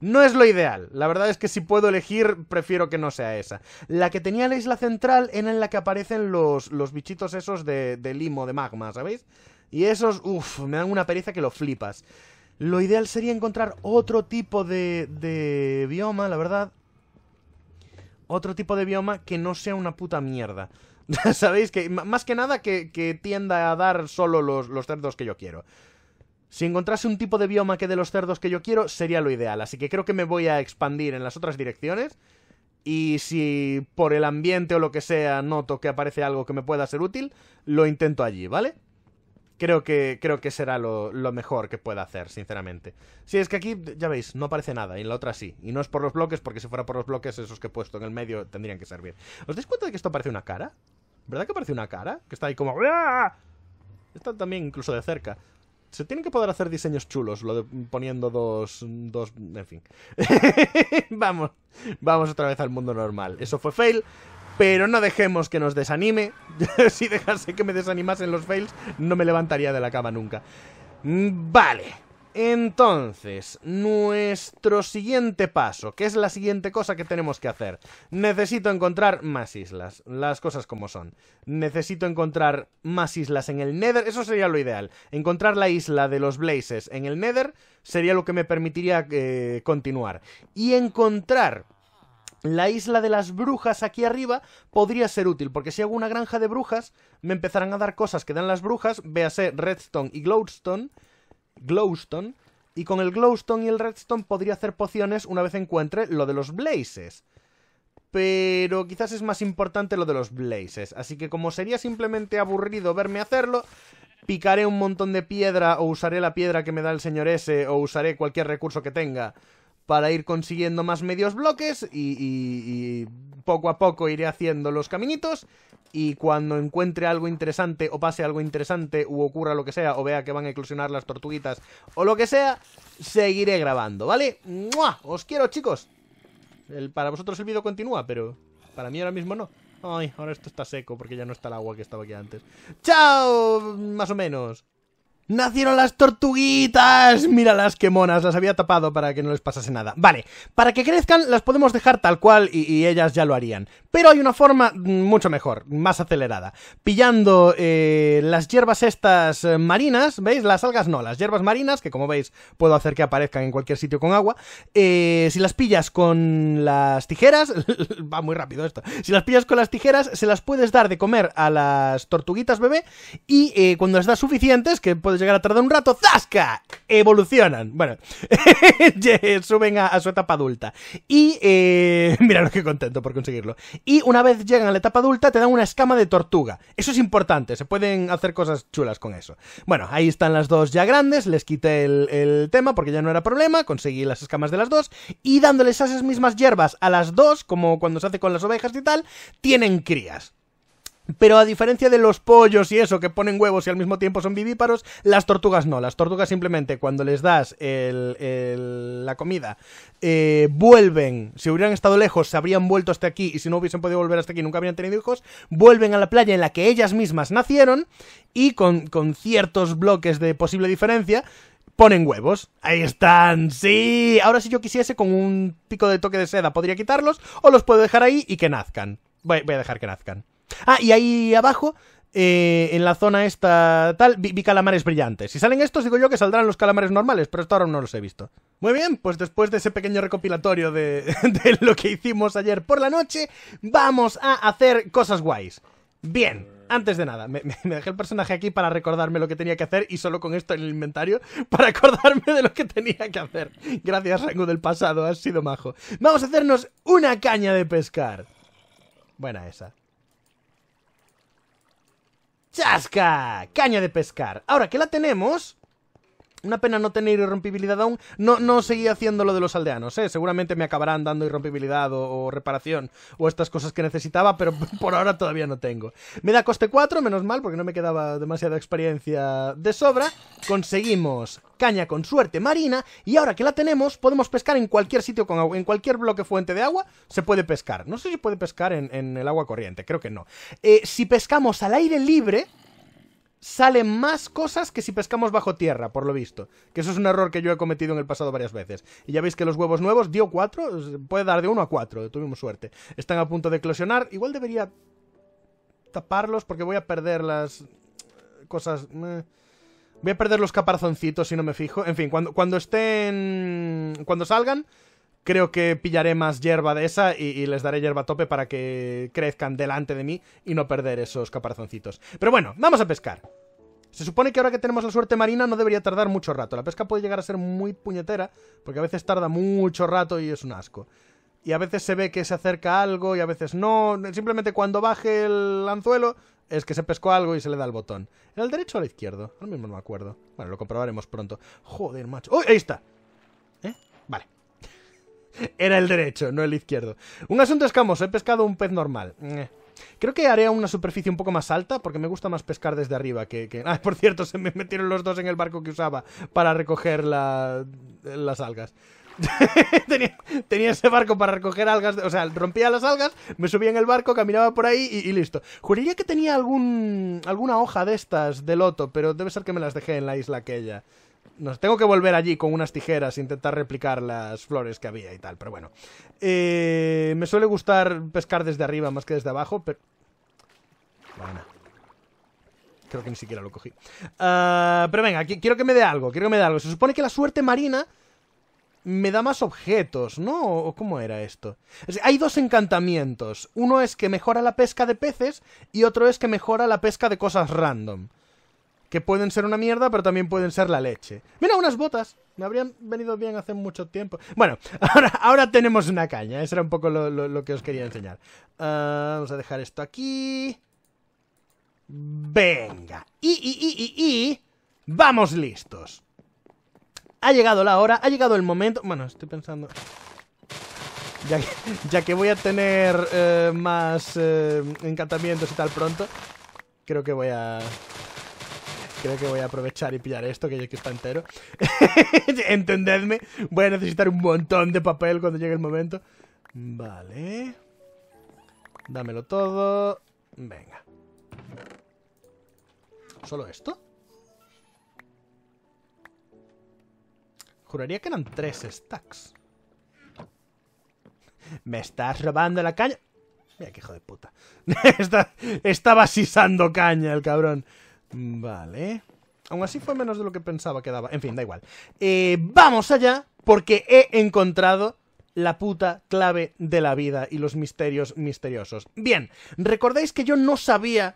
No es lo ideal. La verdad es que si puedo elegir, prefiero que no sea esa. La que tenía la isla central era en la que aparecen los, los bichitos esos de, de limo, de magma, ¿sabéis? Y esos, uff, me dan una pereza que lo flipas. Lo ideal sería encontrar otro tipo de, de bioma, la verdad. Otro tipo de bioma que no sea una puta mierda. Sabéis que más que nada que, que tienda a dar solo los, los, cerdos que yo quiero. Si encontrase un tipo de bioma que de los cerdos que yo quiero, sería lo ideal. Así que creo que me voy a expandir en las otras direcciones. Y si por el ambiente o lo que sea noto que aparece algo que me pueda ser útil, lo intento allí, ¿vale? creo que, creo que será lo, mejor que pueda hacer, sinceramente. Si es que aquí, ya veis, no aparece nada, y en la otra sí. Y no es por los bloques, porque si fuera por los bloques, esos que he puesto en el medio tendrían que servir. ¿Os dais cuenta de que esto parece una cara? ¿Verdad que parece una cara? Que está ahí como... ¡Ah! Está también incluso de cerca. Se tienen que poder hacer diseños chulos, lo de poniendo dos. dos. en fin. vamos, vamos otra vez al mundo normal. Eso fue fail pero no dejemos que nos desanime. si dejase que me desanimasen los fails, no me levantaría de la cama nunca. Mm, vale. Entonces, nuestro siguiente paso, que es la siguiente cosa que tenemos que hacer. Necesito encontrar más islas, las cosas como son. Necesito encontrar más islas en el Nether, eso sería lo ideal. Encontrar la isla de los Blazes en el Nether sería lo que me permitiría eh, continuar. Y encontrar la isla de las brujas aquí arriba podría ser útil, porque si hago una granja de brujas, me empezarán a dar cosas que dan las brujas, véase redstone y glowstone, glowstone, y con el glowstone y el redstone podría hacer pociones una vez encuentre lo de los blazes. Pero quizás es más importante lo de los blazes, así que como sería simplemente aburrido verme hacerlo, picaré un montón de piedra o usaré la piedra que me da el señor S o usaré cualquier recurso que tenga para ir consiguiendo más medios bloques y, y, y, poco a poco iré haciendo los caminitos y cuando encuentre algo interesante o pase algo interesante u ocurra lo que sea o vea que van a eclosionar las tortuguitas o lo que sea, seguiré grabando, ¿vale? ¡Mua! Os quiero chicos. El, para vosotros el vídeo continúa, pero para mí ahora mismo no. Ay, ahora esto está seco porque ya no está el agua que estaba aquí antes. ¡Chao! Más o menos. ¡Nacieron las tortuguitas! míralas las que monas, las había tapado para que no les pasase nada. Vale, para que crezcan las podemos dejar tal cual y, ellas ya lo harían. Pero hay una forma mm, mucho mejor, más acelerada. Pillando eh, las hierbas estas eh, marinas, ¿veis? Las algas no, las hierbas marinas, que como veis puedo hacer que aparezcan en cualquier sitio con agua. Eh, si las pillas con las tijeras, va muy rápido esto. Si las pillas con las tijeras, se las puedes dar de comer a las tortuguitas bebé y cuando las das suficientes, que puedes de llegar a tardar un rato, ¡zasca! Evolucionan. Bueno, suben a, su etapa adulta. Y, eh, mira, que contento por conseguirlo. Y una vez llegan a la etapa adulta, te dan una escama de tortuga. Eso es importante, se pueden hacer cosas chulas con eso. Bueno, ahí están las dos ya grandes, les quité el, el tema porque ya no era problema, conseguí las escamas de las dos, y dándoles esas mismas hierbas a las dos, como cuando se hace con las ovejas y tal, tienen crías. Pero a diferencia de los pollos y eso, que ponen huevos y al mismo tiempo son vivíparos, las tortugas no. Las tortugas simplemente cuando les das el, la comida, eh, vuelven, si hubieran estado lejos, se habrían vuelto hasta aquí y si no hubiesen podido volver hasta aquí, nunca habrían tenido hijos, vuelven a la playa en la que ellas mismas nacieron y con, ciertos bloques de posible diferencia, ponen huevos. Ahí están, sí. Ahora si yo quisiese con un pico de toque de seda podría quitarlos o los puedo dejar ahí y que nazcan. voy a dejar que nazcan. Ah, y ahí abajo eh, en la zona esta tal, vi, calamares brillantes. Si salen estos, digo yo que saldrán los calamares normales, pero esto ahora no los he visto. Muy bien, pues después de ese pequeño recopilatorio de, lo que hicimos ayer por la noche, vamos a hacer cosas guays. Bien, antes de nada, me, dejé el personaje aquí para recordarme lo que tenía que hacer y solo con esto en el inventario para acordarme de lo que tenía que hacer. Gracias, Rango del pasado, has sido majo. Vamos a hacernos una caña de pescar. Buena esa. ¡Chasca! Caña de pescar. Ahora que la tenemos... Una pena no tener irrompibilidad aún. No, no seguí haciendo lo de los aldeanos, ¿eh? Seguramente me acabarán dando irrompibilidad o, o, reparación o estas cosas que necesitaba, pero por ahora todavía no tengo. Me da coste 4, menos mal, porque no me quedaba demasiada experiencia de sobra conseguimos caña con suerte marina y ahora que la tenemos podemos pescar en cualquier sitio con agua, en cualquier bloque fuente de agua se puede pescar. No sé si puede pescar en, el agua corriente, creo que no. Eh, si pescamos al aire libre salen más cosas que si pescamos bajo tierra, por lo visto. Que eso es un error que yo he cometido en el pasado varias veces. Y ya veis que los huevos nuevos dio cuatro, eh, puede dar de uno a cuatro, tuvimos suerte. Están a punto de eclosionar, igual debería taparlos porque voy a perder las cosas... Voy a perder los caparazoncitos si no me fijo. En fin, cuando, estén... Cuando salgan, creo que pillaré más hierba de esa y, y, les daré hierba a tope para que crezcan delante de mí y no perder esos caparazoncitos. Pero bueno, vamos a pescar. Se supone que ahora que tenemos la suerte marina no debería tardar mucho rato. La pesca puede llegar a ser muy puñetera, porque a veces tarda mucho rato y es un asco y a veces se ve que se acerca algo y a veces no. Simplemente cuando baje el anzuelo es que se pescó algo y se le da el botón. ¿Era el derecho o el izquierdo? Ahora mismo no me acuerdo. Bueno, lo comprobaremos pronto. Joder, macho. ¡Uy! ahí está. ¿Eh? Vale. Era el derecho, no el izquierdo. Un asunto escamoso. He pescado un pez normal. Eh. Creo que haré una superficie un poco más alta porque me gusta más pescar desde arriba que... Ah, por cierto, se me metieron los dos en el barco que usaba para recoger las algas. tenía, ese barco para recoger algas, o sea, rompía las algas, me subía en el barco, caminaba por ahí y, listo. Juraría que tenía algún, alguna hoja de estas de loto, pero debe ser que me las dejé en la isla aquella. Nos tengo que volver allí con unas tijeras, e intentar replicar las flores que había y tal, pero bueno. Eh, me suele gustar pescar desde arriba más que desde abajo, pero... Bueno. Creo que ni siquiera lo cogí. Ah, pero venga, quiero que me dé algo, quiero que me dé algo. Se supone que la suerte marina me da más objetos, ¿no? ¿O cómo era esto? hay dos encantamientos. Uno es que mejora la pesca de peces y otro es que mejora la pesca de cosas random. Que pueden ser una mierda, pero también pueden ser la leche. Mira, unas botas. Me habrían venido bien hace mucho tiempo. Bueno, ahora, tenemos una caña. Eso era un poco lo, que os quería enseñar. Ah, vamos a dejar esto aquí. Venga. Y, y, y, y, y. Vamos listos. Ha llegado la hora, ha llegado el momento... Bueno, estoy pensando... Ya que, voy a tener eh, más eh, encantamientos y tal pronto, creo que voy a... Creo que voy a aprovechar y pillar esto, que ya que está entero. Entendedme, voy a necesitar un montón de papel cuando llegue el momento. Vale. Dámelo todo. Venga. ¿Solo esto? Juraría que eran tres stacks. ¿Me estás robando la caña? Mira que hijo de puta. estaba sisando caña el cabrón. Vale. Aún así fue menos de lo que pensaba que daba. En fin, da igual. Eh, vamos allá porque he encontrado la puta clave de la vida y los misterios misteriosos. Bien, recordáis que yo no sabía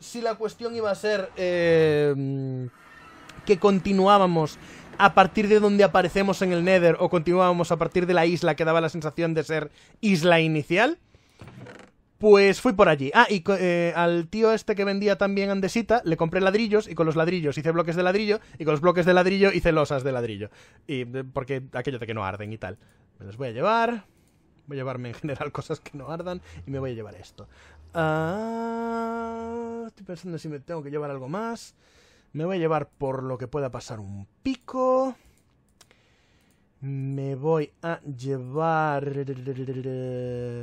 si la cuestión iba a ser eh, que continuábamos a partir de donde aparecemos en el Nether o continuábamos a partir de la isla que daba la sensación de ser isla inicial. Pues fui por allí. Ah, y eh, al tío este que vendía también andesita, le compré ladrillos y con los ladrillos hice bloques de ladrillo y con los bloques de ladrillo hice losas de ladrillo. Y porque aquello de que no arden y tal. Me los voy a llevar. Voy a llevarme en general cosas que no ardan y me voy a llevar esto. Ah, estoy pensando si me tengo que llevar algo más. Me voy a llevar por lo que pueda pasar un pico. Me voy a llevar... Eh,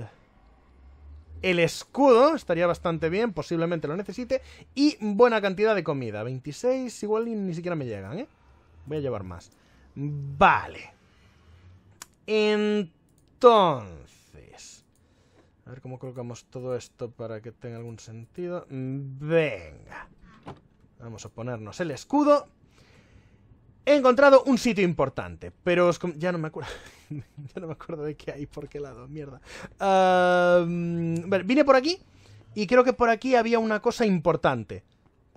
el escudo estaría bastante bien, posiblemente lo necesite. Y buena cantidad de comida. 26 igual ni siquiera me llegan, ¿eh? Voy a llevar más. Vale. Entonces... A ver cómo colocamos todo esto para que tenga algún sentido. Venga. Vamos a ponernos el escudo. He encontrado un sitio importante, pero ya no me acuerdo. ya no me acuerdo de qué hay, por qué lado, mierda. vine por aquí y creo que por aquí había una cosa importante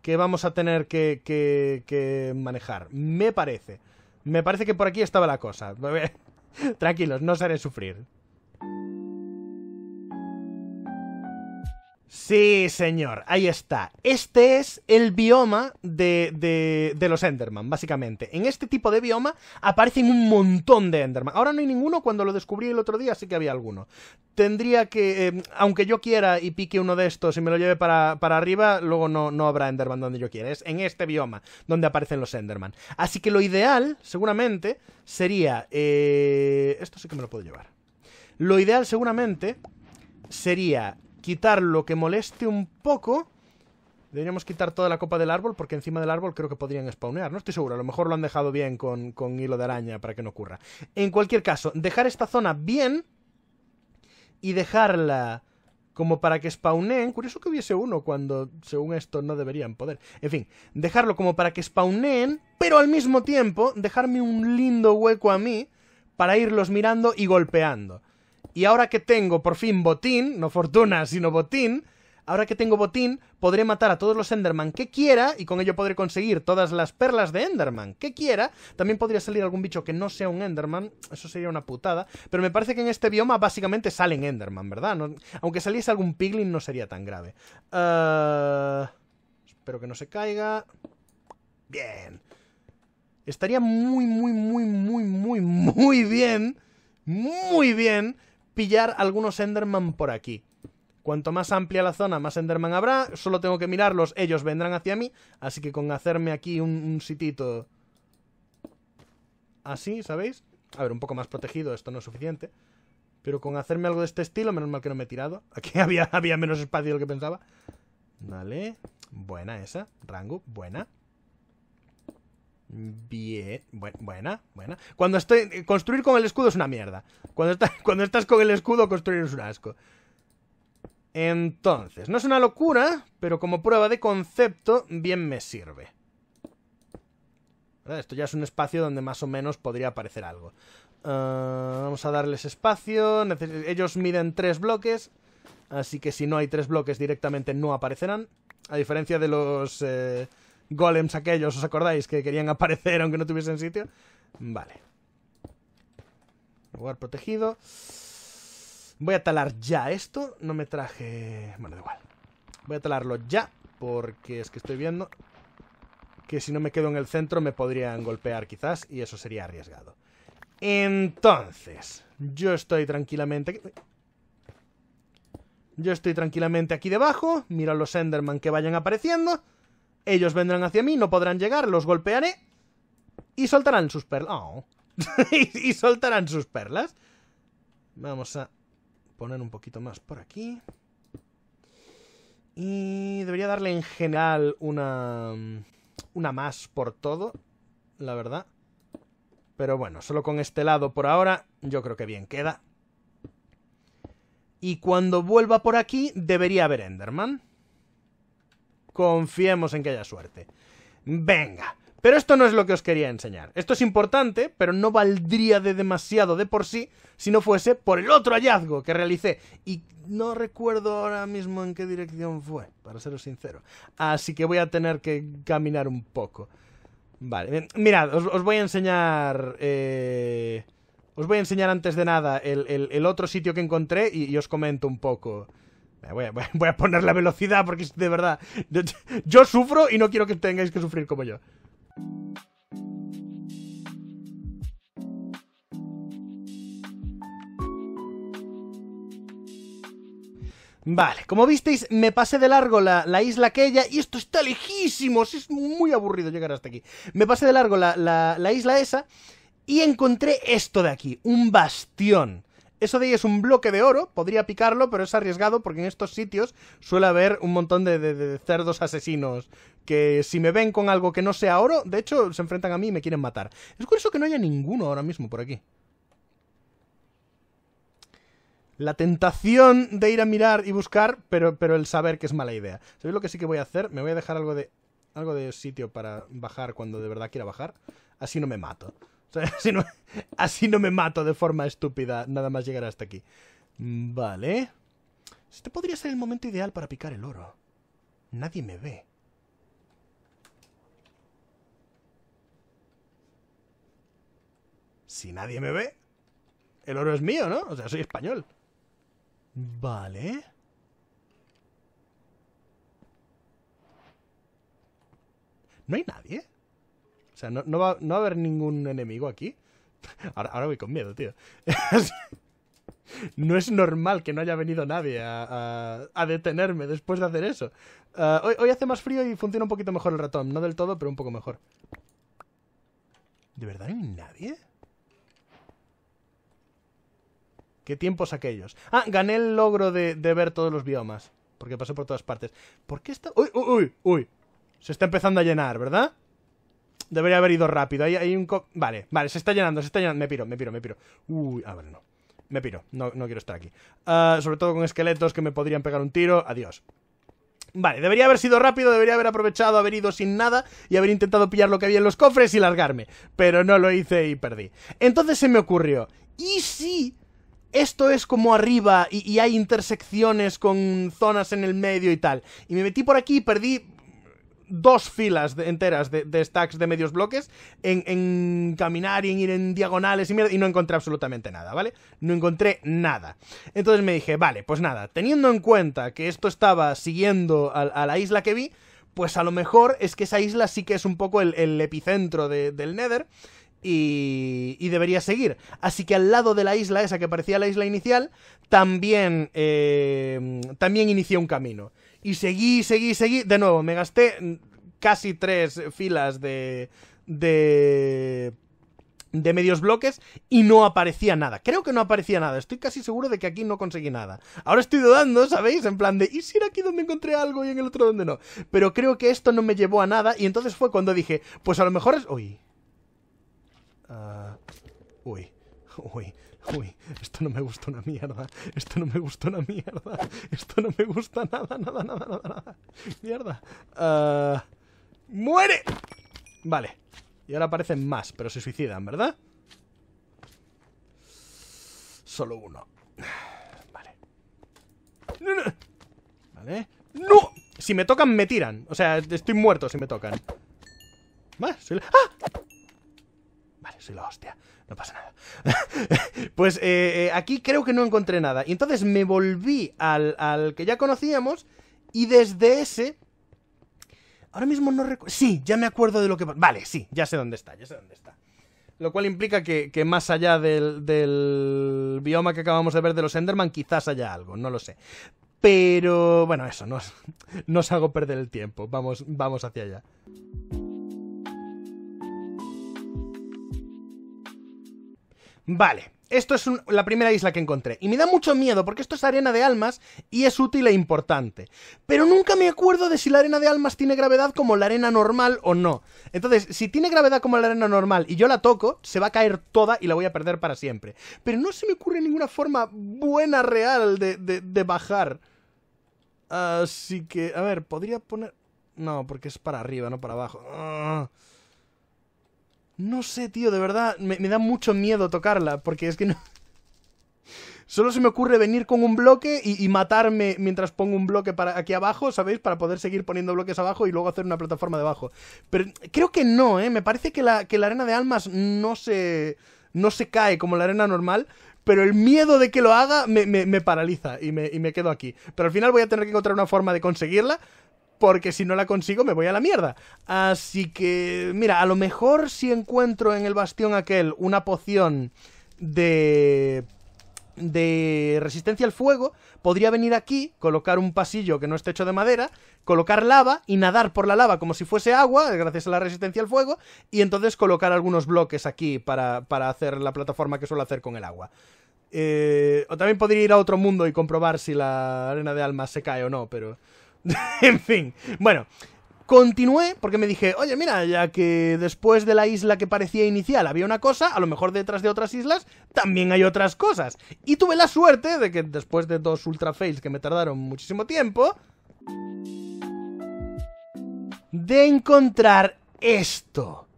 que vamos a tener que, que manejar. Me parece. Me parece que por aquí estaba la cosa. Tranquilos, no os haré sufrir. Sí, señor, ahí está. Este es el bioma de, de, los Enderman, básicamente. En este tipo de bioma aparecen un montón de Enderman. Ahora no hay ninguno, cuando lo descubrí el otro día sí que había alguno. Tendría que, em, aunque yo quiera y pique uno de estos y me lo lleve para, arriba, luego no, habrá Enderman donde yo quiera. Es en este bioma donde aparecen los Enderman. Así que lo ideal, seguramente, sería... Eh, esto sí que me lo puedo llevar. Lo ideal, seguramente, sería quitar lo que moleste un poco. Deberíamos quitar toda la copa del árbol porque encima del árbol creo que podrían spawnear. No estoy seguro, a lo mejor lo han dejado bien con, hilo de araña para que no ocurra. En cualquier caso, dejar esta zona bien y dejarla como para que spawneen. Curioso que hubiese uno cuando, según esto, no deberían poder. En fin, dejarlo como para que spawneen, pero al mismo tiempo dejarme un lindo hueco a mí para irlos mirando y golpeando. Y ahora que tengo por fin botín, no fortuna, sino botín, ahora que tengo botín, podré matar a todos los Enderman que quiera y con ello podré conseguir todas las perlas de Enderman que quiera. También podría salir algún bicho que no sea un Enderman, eso sería una putada. Pero me parece que en este bioma básicamente salen Enderman, ¿verdad? aunque saliese algún Piglin no sería tan grave. Eh, espero que no se caiga. Bien. Estaría muy, muy, muy, muy, muy, muy bien. Muy bien pillar algunos Enderman por aquí. Cuanto más amplia la zona, más Enderman habrá. Solo tengo que mirarlos, ellos vendrán hacia mí. Así que con hacerme aquí un, un sitito... Así, ¿sabéis? A ver, un poco más protegido, esto no es suficiente. Pero con hacerme algo de este estilo, menos mal que no me he tirado. Aquí había, había menos espacio del lo que pensaba. Vale. Buena esa. Rango, buena. Bien, buena, buena. Cuando estoy. Construir con el escudo es una mierda. Cuando, cuando estás con el escudo, construir es un asco. Entonces, no es una locura, pero como prueba de concepto, bien me sirve. Esto ya es un espacio donde más o menos podría aparecer algo. Ah, vamos a darles espacio. ellos miden tres bloques. Así que si no hay tres bloques directamente no aparecerán. A diferencia de los... Eh, golems aquellos, ¿os acordáis? Que querían aparecer aunque no tuviesen sitio. Vale. Lugar protegido. Voy a talar ya esto. No me traje... Bueno, da igual. Voy a talarlo ya, porque es que estoy viendo que si no me quedo en el centro me podrían golpear quizás, y eso sería arriesgado. Entonces, yo estoy tranquilamente... Aquí. Yo estoy tranquilamente aquí debajo, Mira los Enderman que vayan apareciendo... Ellos vendrán hacia mí, no podrán llegar, los golpearé y soltarán sus perlas. Oh. y, soltarán sus perlas. Vamos a poner un poquito más por aquí. Y debería darle en general una... Una más por todo, la verdad. Pero bueno, solo con este lado por ahora, yo creo que bien queda. Y cuando vuelva por aquí, debería haber Enderman. Confiemos en que haya suerte. Venga. Pero esto no es lo que os quería enseñar. Esto es importante, pero no valdría de demasiado de por sí si no fuese por el otro hallazgo que realicé. Y no recuerdo ahora mismo en qué dirección fue, para seros sincero. Así que voy a tener que caminar un poco. Vale, eh, mirad, os, voy a enseñar... Eh, os voy a enseñar antes de nada el, otro sitio que encontré y os comento un poco Voy a, poner la velocidad porque de verdad, yo sufro y no quiero que tengáis que sufrir como yo. Vale, como visteis, me pasé de largo la, isla aquella y esto está lejísimo, es muy aburrido llegar hasta aquí. Me pasé de largo la isla esa y encontré esto de aquí, un bastión. Eso de ahí es un bloque de oro, podría picarlo, pero es arriesgado porque en estos sitios suele haber un montón de, cerdos asesinos que si me ven con algo que no sea oro, de hecho se enfrentan a mí y me quieren matar. Es curioso que no haya ninguno ahora mismo por aquí. La tentación de ir a mirar y buscar, pero, el saber que es mala idea. ¿Sabéis lo que sí que voy a hacer? Me voy a dejar algo de, algo de sitio para bajar cuando de verdad quiera bajar. Así no me mato. O sea, así no, me mato de forma estúpida nada más llegar hasta aquí. Mm, vale. Este podría ser el momento ideal para picar el oro. Nadie me ve. Si nadie me ve, el oro es mío, ¿no? O sea, soy español. Vale. ¿No hay nadie? O sea, no, va, no a haber ningún enemigo aquí. Ahora, voy con miedo, tío. no es normal que no haya venido nadie a, detenerme después de hacer eso. Ah, hoy, hace más frío y funciona un poquito mejor el ratón. No del todo, pero un poco mejor. ¿De verdad no hay nadie? ¿Qué tiempos aquellos? Ah, gané el logro de, ver todos los biomas. Porque pasé por todas partes. ¿Por qué está...? ¡Uy, uy, uy! uy! Se está empezando a llenar, ¿verdad? Debería haber ido rápido. Hay, hay un co vale, vale, se está llenando, se está llenando. Me piro, me piro, me piro. Uy, a ver, no. Me piro, no, quiero estar aquí. Ah, sobre todo con esqueletos que me podrían pegar un tiro. Adiós. Vale, debería haber sido rápido, debería haber aprovechado, haber ido sin nada y haber intentado pillar lo que había en los cofres y largarme. Pero no lo hice y perdí. Entonces se me ocurrió, ¿y si esto es como arriba y, y, hay intersecciones con zonas en el medio y tal? Y me metí por aquí y perdí dos filas enteras de, stacks de medios bloques en, caminar y en ir en diagonales y mierda, y no encontré absolutamente nada, ¿vale? No encontré nada. Entonces me dije, vale, pues nada, teniendo en cuenta que esto estaba siguiendo a, la isla que vi, pues a lo mejor es que esa isla sí que es un poco el, epicentro del Nether. Y, debería seguir. Así que al lado de la isla, esa que parecía la isla inicial, también, eh, también inicié un camino. Y seguí, seguí, seguí. De nuevo, me gasté casi tres filas de. de de medios bloques y no aparecía nada. Creo que no aparecía nada. Estoy casi seguro de que aquí no conseguí nada. Ahora estoy dudando, ¿sabéis? En plan de, ¿y si era aquí donde encontré algo y en el otro donde no? Pero creo que esto no me llevó a nada y entonces fue cuando dije, pues a lo mejor es... Uy. Ah, uy. Uy uy, esto no me gusta una mierda, esto no me gusta una mierda, esto no me gusta nada, nada, nada, nada, Mierda. Ah, ¡Muere! Vale. Y ahora aparecen más, pero se suicidan, ¿verdad? Solo uno. Vale. Vale. ¡No! Si me tocan, me tiran. O sea, estoy muerto si me tocan. ¿Más? ¡Ah! Vale, soy la hostia no pasa nada. pues eh, eh, aquí creo que no encontré nada. Y entonces me volví al, que ya conocíamos y desde ese... Ahora mismo no recuerdo... Sí, ya me acuerdo de lo que... Vale, sí, ya sé dónde está, ya sé dónde está. Lo cual implica que, más allá del, bioma que acabamos de ver de los Enderman, quizás haya algo, no lo sé. Pero bueno, eso, no os, hago perder el tiempo. Vamos, vamos hacia allá. Vale, esto es la primera isla que encontré. Y me da mucho miedo porque esto es arena de almas y es útil e importante. Pero nunca me acuerdo de si la arena de almas tiene gravedad como la arena normal o no. Entonces, si tiene gravedad como la arena normal y yo la toco, se va a caer toda y la voy a perder para siempre. Pero no se me ocurre ninguna forma buena real de, de, bajar. Así que, a ver, podría poner... No, porque es para arriba, no para abajo. Ah. No sé, tío, de verdad, me, da mucho miedo tocarla, porque es que no... Solo se me ocurre venir con un bloque y, matarme mientras pongo un bloque para aquí abajo, ¿sabéis? Para poder seguir poniendo bloques abajo y luego hacer una plataforma debajo. Pero creo que no, ¿eh? Me parece que la, arena de almas no se, no se cae como la arena normal, pero el miedo de que lo haga me, paraliza y me, quedo aquí. Pero al final voy a tener que encontrar una forma de conseguirla, porque si no la consigo me voy a la mierda. Así que, mira, a lo mejor si encuentro en el bastión aquel una poción de de resistencia al fuego, podría venir aquí, colocar un pasillo que no esté hecho de madera, colocar lava y nadar por la lava como si fuese agua, gracias a la resistencia al fuego, y entonces colocar algunos bloques aquí para, para hacer la plataforma que suelo hacer con el agua. Eh, o también podría ir a otro mundo y comprobar si la arena de almas se cae o no, pero... en fin, bueno, continué porque me dije, oye, mira, ya que después de la isla que parecía inicial había una cosa, a lo mejor detrás de otras islas también hay otras cosas. Y tuve la suerte de que después de dos ultra fails que me tardaron muchísimo tiempo, de encontrar esto.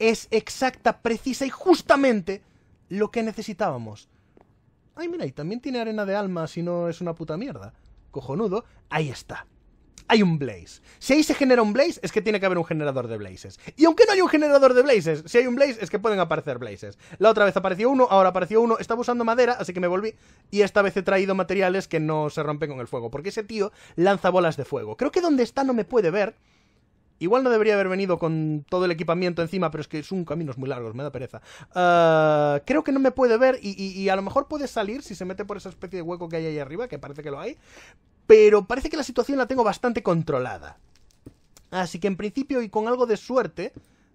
Es exacta, precisa y justamente lo que necesitábamos. Ay, mira, y también tiene arena de alma si no es una puta mierda cojonudo, ahí está. Hay un blaze. Si ahí se genera un blaze, es que tiene que haber un generador de blazes. Y aunque no hay un generador de blazes, si hay un blaze, es que pueden aparecer blazes. La otra vez apareció uno, ahora apareció uno. Estaba usando madera, así que me volví. Y esta vez he traído materiales que no se rompen con el fuego. Porque ese tío lanza bolas de fuego. Creo que donde está no me puede ver. Igual no debería haber venido con todo el equipamiento encima, pero es que son caminos muy largos, me da pereza. Ah, creo que no me puede ver y, a lo mejor puede salir si se mete por esa especie de hueco que hay ahí arriba, que parece que lo hay. Pero parece que la situación la tengo bastante controlada. Así que en principio y con algo de suerte,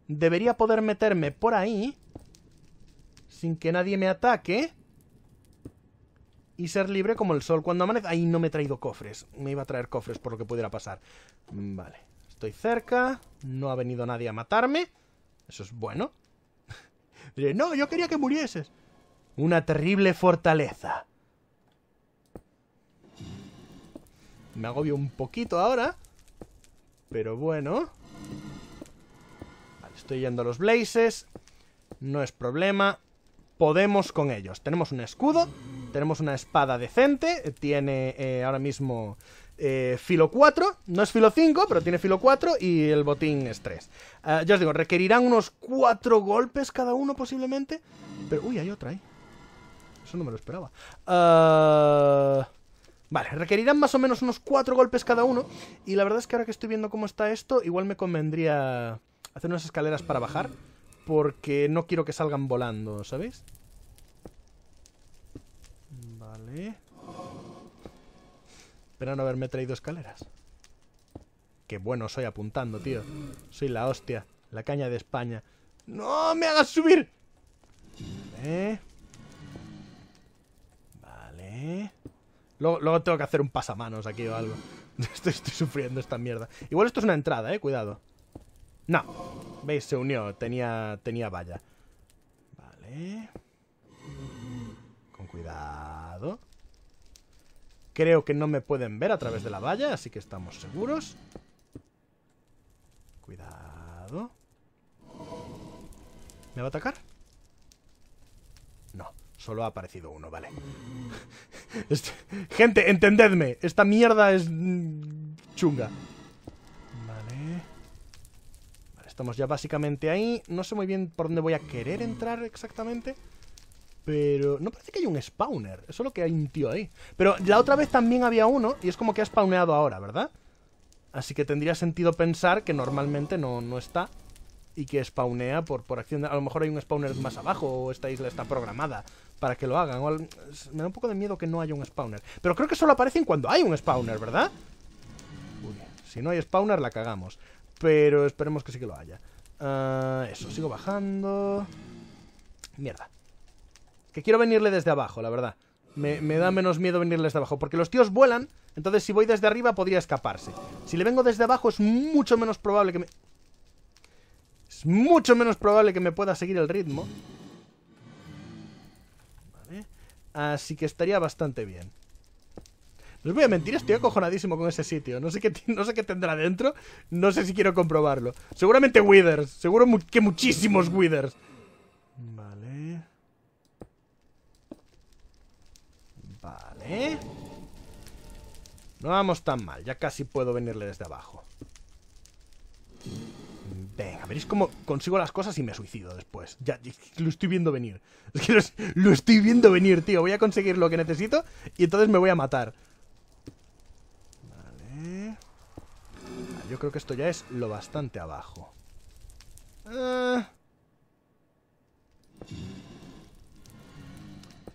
debería poder meterme por ahí sin que nadie me ataque y ser libre como el sol cuando amanece. Ahí no me he traído cofres. Me iba a traer cofres por lo que pudiera pasar. Mm, vale. Estoy cerca. No ha venido nadie a matarme. Eso es bueno. no, yo quería que murieses. Una terrible fortaleza. Me agobio un poquito ahora. Pero bueno. Vale, estoy yendo a los blazes. No es problema. Podemos con ellos. Tenemos un escudo. Tenemos una espada decente. Tiene eh, ahora mismo eh, filo 4, no es filo 5, pero tiene filo 4 y el botín es 3. Eh, ya os digo, requerirán unos 4 golpes cada uno posiblemente. Pero, uy, hay otra ahí. Eso no me lo esperaba. Eh, vale, requerirán más o menos unos 4 golpes cada uno. Y la verdad es que ahora que estoy viendo cómo está esto, igual me convendría hacer unas escaleras para bajar. Porque no quiero que salgan volando, ¿sabéis? Vale. Espero no haberme traído escaleras. Qué bueno soy apuntando, tío. Soy la hostia. La caña de España. ¡No me hagas subir! Vale. Vale. Luego, tengo que hacer un pasamanos aquí o algo. Estoy, sufriendo esta mierda. Igual esto es una entrada, eh. Cuidado. No. ¿Veis? Se unió. Tenía, tenía valla. Vale. Con cuidado. Creo que no me pueden ver a través de la valla, así que estamos seguros. Cuidado. ¿Me va a atacar? No, solo ha aparecido uno, vale. Este, gente, entendedme. Esta mierda es chunga. Vale. Vale, estamos ya básicamente ahí. No sé muy bien por dónde voy a querer entrar exactamente. Pero no parece que hay un spawner. Es solo que hay un tío ahí. Pero la otra vez también había uno y es como que ha spawneado ahora, ¿verdad? Así que tendría sentido pensar que normalmente no, está y que spawnea por, acción. A lo mejor hay un spawner más abajo o esta isla está programada para que lo hagan. me da un poco de miedo que no haya un spawner. Pero creo que solo aparecen cuando hay un spawner, ¿verdad? si no hay spawner la cagamos. Pero esperemos que sí que lo haya. Ah, eso, sigo bajando. Mierda quiero venirle desde abajo, la verdad. Me, da menos miedo venirle desde abajo. Porque los tíos vuelan, entonces si voy desde arriba podría escaparse. Si le vengo desde abajo es mucho menos probable que me... Es mucho menos probable que me pueda seguir el ritmo. Vale. Así que estaría bastante bien. No os voy a mentir, estoy acojonadísimo con ese sitio. No sé qué, no sé qué tendrá dentro. No sé si quiero comprobarlo. Seguramente Withers. Seguro que muchísimos Withers. ¿Eh? No vamos tan mal, ya casi puedo venirle desde abajo. Venga, veréis cómo consigo las cosas y me suicido después. Ya, lo estoy viendo venir. lo estoy viendo venir, tío. Voy a conseguir lo que necesito y entonces me voy a matar. Vale. Ah, yo creo que esto ya es lo bastante abajo. Ah.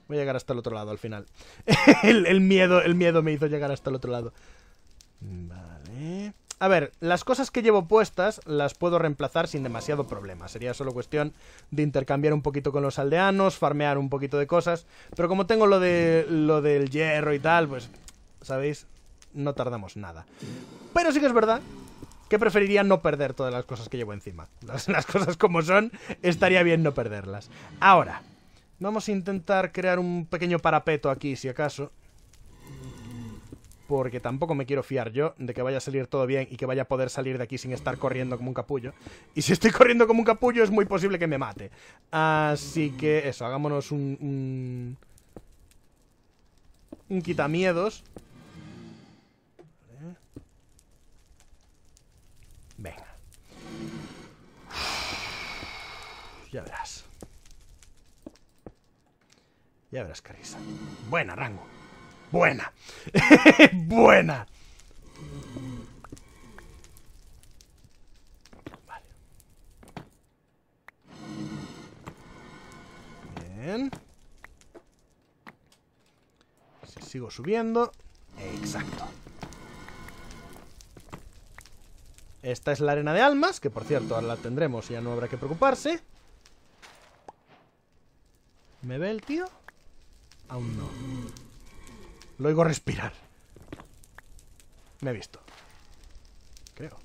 Voy a llegar hasta el otro lado al final. el, miedo, el miedo me hizo llegar hasta el otro lado. Vale. A ver, las cosas que llevo puestas las puedo reemplazar sin demasiado problema. Sería solo cuestión de intercambiar un poquito con los aldeanos, farmear un poquito de cosas. Pero como tengo lo, de, lo del hierro y tal, pues, ¿sabéis? No tardamos nada. Pero sí que es verdad que preferiría no perder todas las cosas que llevo encima. las cosas como son, estaría bien no perderlas. Ahora, Vamos a intentar crear un pequeño parapeto aquí, si acaso. Porque tampoco me quiero fiar yo de que vaya a salir todo bien y que vaya a poder salir de aquí sin estar corriendo como un capullo. Y si estoy corriendo como un capullo es muy posible que me mate. Así que eso, hagámonos un... Un, quitamiedos. Venga. Ya verás. Ya verás Carisa. Buena, Rango. Buena. Buena. Vale. Bien. Si sigo subiendo. Exacto. Esta es la arena de almas, que por cierto ahora la tendremos y ya no habrá que preocuparse. ¿Me ve el tío? Aún no. Lo oigo respirar. Me he visto. Creo.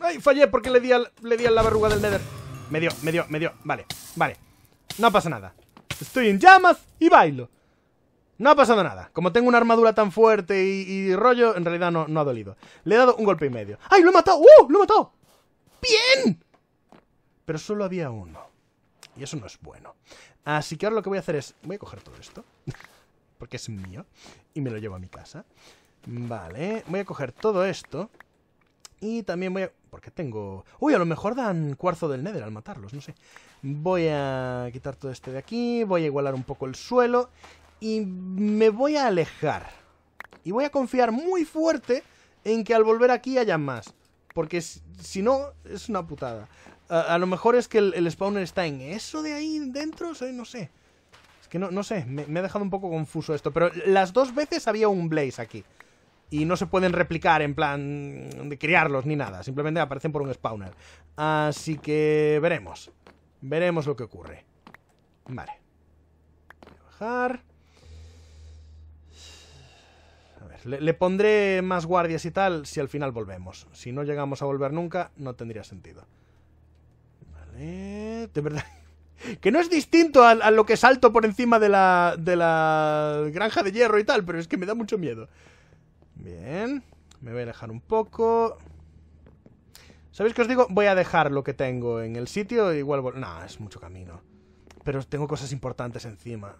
¡Ay! Fallé porque le di, le di a la verruga del Nether. Me dio, me dio, me dio. Vale, vale. No pasa nada. Estoy en llamas y bailo. No ha pasado nada. Como tengo una armadura tan fuerte y, rollo, en realidad no, no, ha dolido. Le he dado un golpe y medio. ¡Ay, lo he matado! ¡Uh! ¡Lo he matado! ¡Bien! Pero solo había uno. Y eso no es bueno. Así que ahora lo que voy a hacer es... Voy a coger todo esto. porque es mío. Y me lo llevo a mi casa. Vale. Voy a coger todo esto. Y también voy a... Porque tengo... Uy, a lo mejor dan cuarzo del nether al matarlos. No sé. Voy a quitar todo este de aquí. Voy a igualar un poco el suelo. Y me voy a alejar. Y voy a confiar muy fuerte en que al volver aquí haya más. Porque si no, es una putada a, lo mejor es que el, spawner está en eso de ahí dentro, no sé. Es que no, sé, me, ha dejado un poco confuso esto. Pero las dos veces había un blaze aquí. Y no se pueden replicar en plan de criarlos ni nada. Simplemente aparecen por un spawner. Así que veremos. Veremos lo que ocurre. Vale. Voy a bajar. A ver, le pondré más guardias y tal si al final volvemos. Si no llegamos a volver nunca, no tendría sentido. Eh, de verdad. Que no es distinto a, lo que salto por encima de la, de la granja de hierro y tal, pero es que me da mucho miedo. Bien, me voy a dejar un poco. ¿Sabéis qué os digo? Voy a dejar lo que tengo en el sitio y vuelvo... Nah, es mucho camino. Pero tengo cosas importantes encima.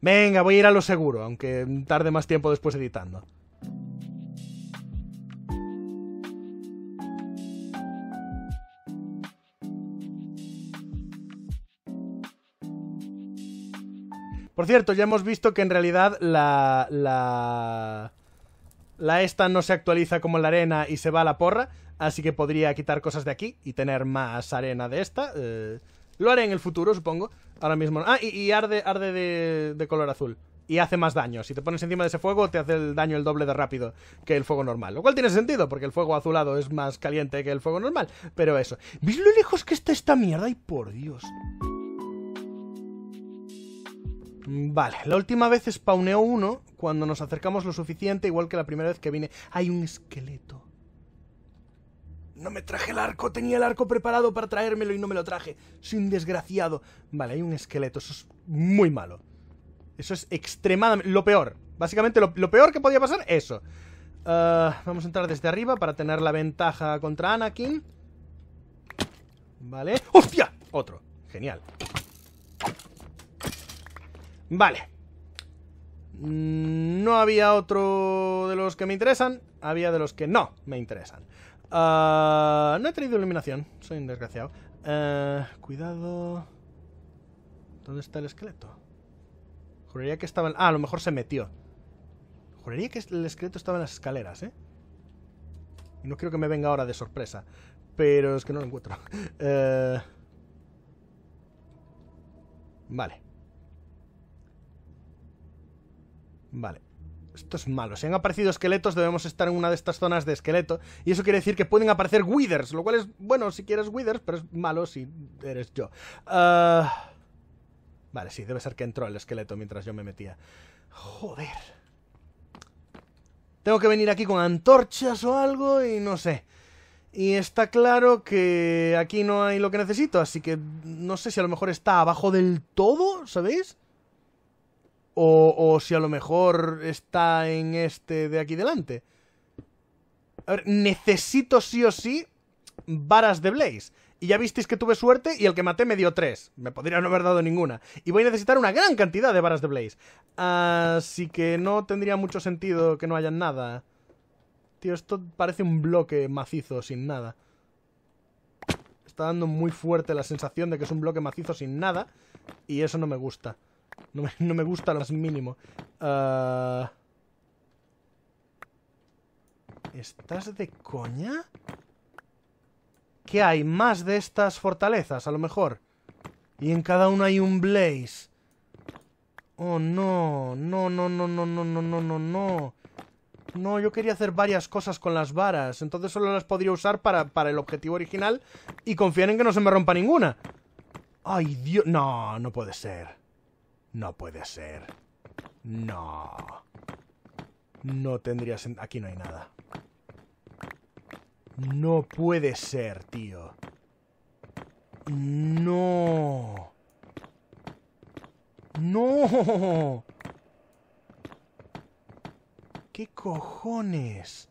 Venga, voy a ir a lo seguro, aunque tarde más tiempo después editando. Por cierto, ya hemos visto que en realidad la... La, la esta no se actualiza como la arena y se va a la porra. Así que podría quitar cosas de aquí y tener más arena de esta. Eh, lo haré en el futuro, supongo. Ahora mismo. Ah, y, arde, arde de, de, color azul. Y hace más daño. Si te pones encima de ese fuego, te hace el daño el doble de rápido que el fuego normal. Lo cual tiene sentido, porque el fuego azulado es más caliente que el fuego normal. Pero eso. ¿Veis lo lejos que está esta mierda? ¡Ay, por Dios! Vale, la última vez spawneó uno cuando nos acercamos lo suficiente, igual que la primera vez que vine. Hay un esqueleto. No me traje el arco, tenía el arco preparado para traérmelo y no me lo traje. Soy un desgraciado. Vale, hay un esqueleto, eso es muy malo. Eso es extremadamente... Lo peor. Básicamente lo, peor que podía pasar, eso. Ah, vamos a entrar desde arriba para tener la ventaja contra Anakin. Vale. ¡Hostia! Otro. Genial. Vale. No había otro de los que me interesan. Había de los que no me interesan. Ah, no he tenido iluminación. Soy un desgraciado. Eh, cuidado. ¿Dónde está el esqueleto? Juraría que estaba... En... Ah, a lo mejor se metió. Juraría que el esqueleto estaba en las escaleras, ¿eh? Y no quiero que me venga ahora de sorpresa. Pero es que no lo encuentro. Eh, vale. Vale. Esto es malo. Si han aparecido esqueletos, debemos estar en una de estas zonas de esqueleto. Y eso quiere decir que pueden aparecer withers, lo cual es bueno si quieres withers, pero es malo si eres yo. Ah, vale, sí, debe ser que entró el esqueleto mientras yo me metía. Joder. Tengo que venir aquí con antorchas o algo y no sé. Y está claro que aquí no hay lo que necesito, así que no sé si a lo mejor está abajo del todo, ¿sabéis? O, si a lo mejor está en este de aquí delante. A ver, necesito sí o sí varas de Blaze. Y ya visteis que tuve suerte y el que maté me dio tres. Me podría no haber dado ninguna. Y voy a necesitar una gran cantidad de varas de Blaze. Así que no tendría mucho sentido que no haya nada. Tío, esto parece un bloque macizo sin nada. Está dando muy fuerte la sensación de que es un bloque macizo sin nada. Y eso no me gusta. No me, no me gusta lo mínimo. Eh, ¿Estás de coña? ¿Qué hay? Más de estas fortalezas, a lo mejor. Y en cada una hay un blaze. Oh, no. No, no, no, no, no, no, no, no, no. No, yo quería hacer varias cosas con las varas. Entonces solo las podría usar para, para el objetivo original y confiar en que no se me rompa ninguna. Ay, Dios. No, no puede ser. No puede ser. No. No tendría Aquí no hay nada. No puede ser, tío. No. No. ¿Qué cojones?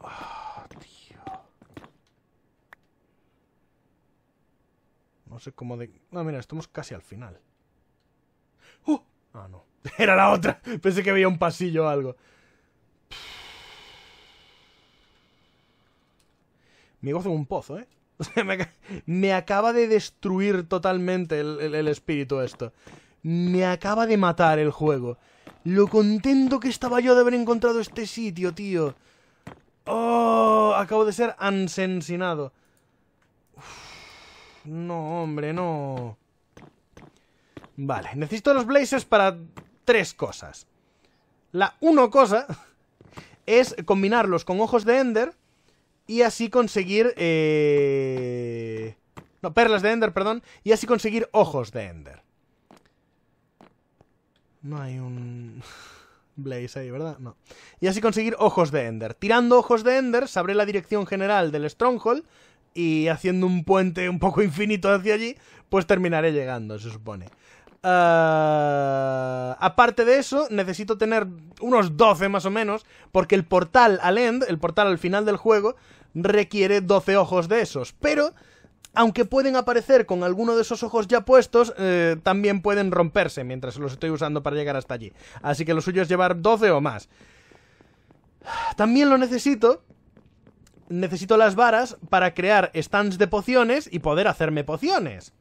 Ah. No sé cómo de... no mira, estamos casi al final. ¡Uh! Ah, no. Era la otra. Pensé que había un pasillo o algo. Me gozo en un pozo, ¿eh? me acaba de destruir totalmente el, el espíritu esto. Me acaba de matar el juego. Lo contento que estaba yo de haber encontrado este sitio, tío. ¡Oh! Acabo de ser ansensinado. No, hombre, no. Vale, necesito los blazes para tres cosas. La una cosa es combinarlos con ojos de Ender y así conseguir... Eh, no, perlas de Ender, perdón. Y así conseguir ojos de Ender. No hay un... Blaze ahí, ¿verdad? No. Y así conseguir ojos de Ender. Tirando ojos de Ender, sabré la dirección general del Stronghold y haciendo un puente un poco infinito hacia allí, pues terminaré llegando, se supone. Ah, aparte de eso, necesito tener unos 12 más o menos, porque el portal al end, el portal al final del juego, requiere 12 ojos de esos. Pero, aunque pueden aparecer con alguno de esos ojos ya puestos, eh, también pueden romperse mientras los estoy usando para llegar hasta allí. Así que lo suyo es llevar 12 o más. También lo necesito necesito las varas para crear stands de pociones y poder hacerme pociones.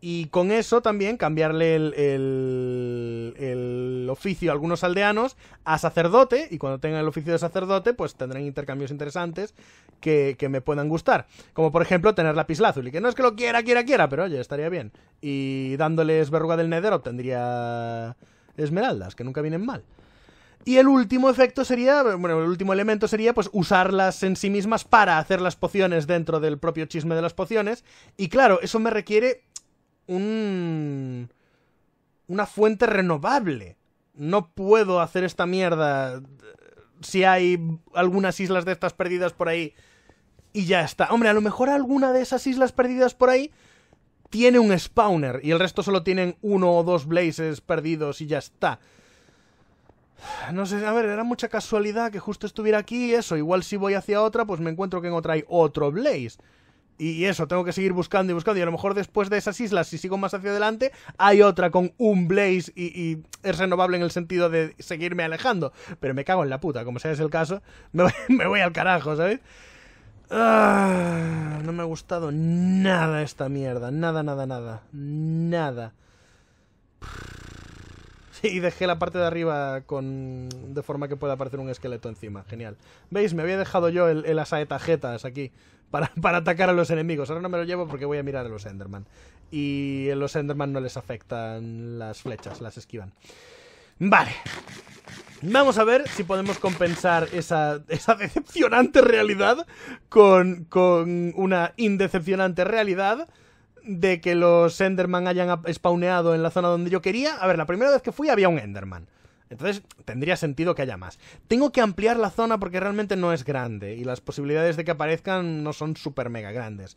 Y con eso también cambiarle el, oficio a algunos aldeanos a sacerdote. Y cuando tengan el oficio de sacerdote, pues tendrán intercambios interesantes que, me puedan gustar. Como por ejemplo tener lapislázuli. Que no es que lo quiera, quiera, quiera, pero oye, estaría bien. Y dándoles verruga del nether obtendría esmeraldas, que nunca vienen mal. Y el último efecto sería, bueno, el último elemento sería pues usarlas en sí mismas para hacer las pociones dentro del propio chisme de las pociones. Y claro, eso me requiere un... una fuente renovable. No puedo hacer esta mierda eh, si hay algunas islas de estas perdidas por ahí. Y ya está. Hombre, a lo mejor alguna de esas islas perdidas por ahí tiene un spawner y el resto solo tienen uno o dos blazes perdidos y ya está. No sé, a ver, era mucha casualidad que justo estuviera aquí y eso. Igual si voy hacia otra, pues me encuentro que en otra hay otro Blaze. Y eso, tengo que seguir buscando y buscando. Y a lo mejor después de esas islas, si sigo más hacia adelante, hay otra con un Blaze y, es renovable en el sentido de seguirme alejando. Pero me cago en la puta, como sea es el caso, me voy, al carajo, ¿sabes? Ah, no me ha gustado nada esta mierda. Nada, nada, nada. Nada. y dejé la parte de arriba con de forma que pueda aparecer un esqueleto encima. Genial. ¿Veis? Me había dejado yo el, el asa de aquí para, atacar a los enemigos. Ahora no me lo llevo porque voy a mirar a los Enderman. Y a los Enderman no les afectan las flechas, las esquivan. Vale. Vamos a ver si podemos compensar esa, decepcionante realidad con una indecepcionante realidad de que los Enderman hayan spawneado en la zona donde yo quería. A ver, la primera vez que fui había un Enderman. Entonces tendría sentido que haya más. Tengo que ampliar la zona porque realmente no es grande y las posibilidades de que aparezcan no son super mega grandes.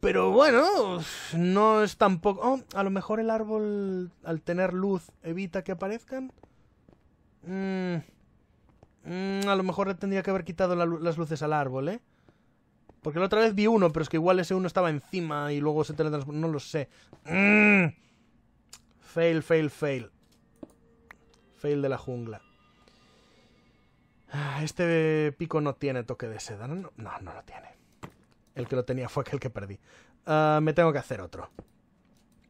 Pero bueno, no es tampoco... Oh, a lo mejor el árbol al tener luz evita que aparezcan. Mm, mm, a lo mejor tendría que haber quitado las luces al árbol, ¿eh? Porque la otra vez vi uno, pero es que igual ese uno estaba encima y luego se teletransportó. No lo sé. Mm. Fail, fail, fail. Fail de la jungla. Ah, este pico no tiene toque de seda. No, no, lo tiene. El que lo tenía fue aquel que perdí. Ah, me tengo que hacer otro.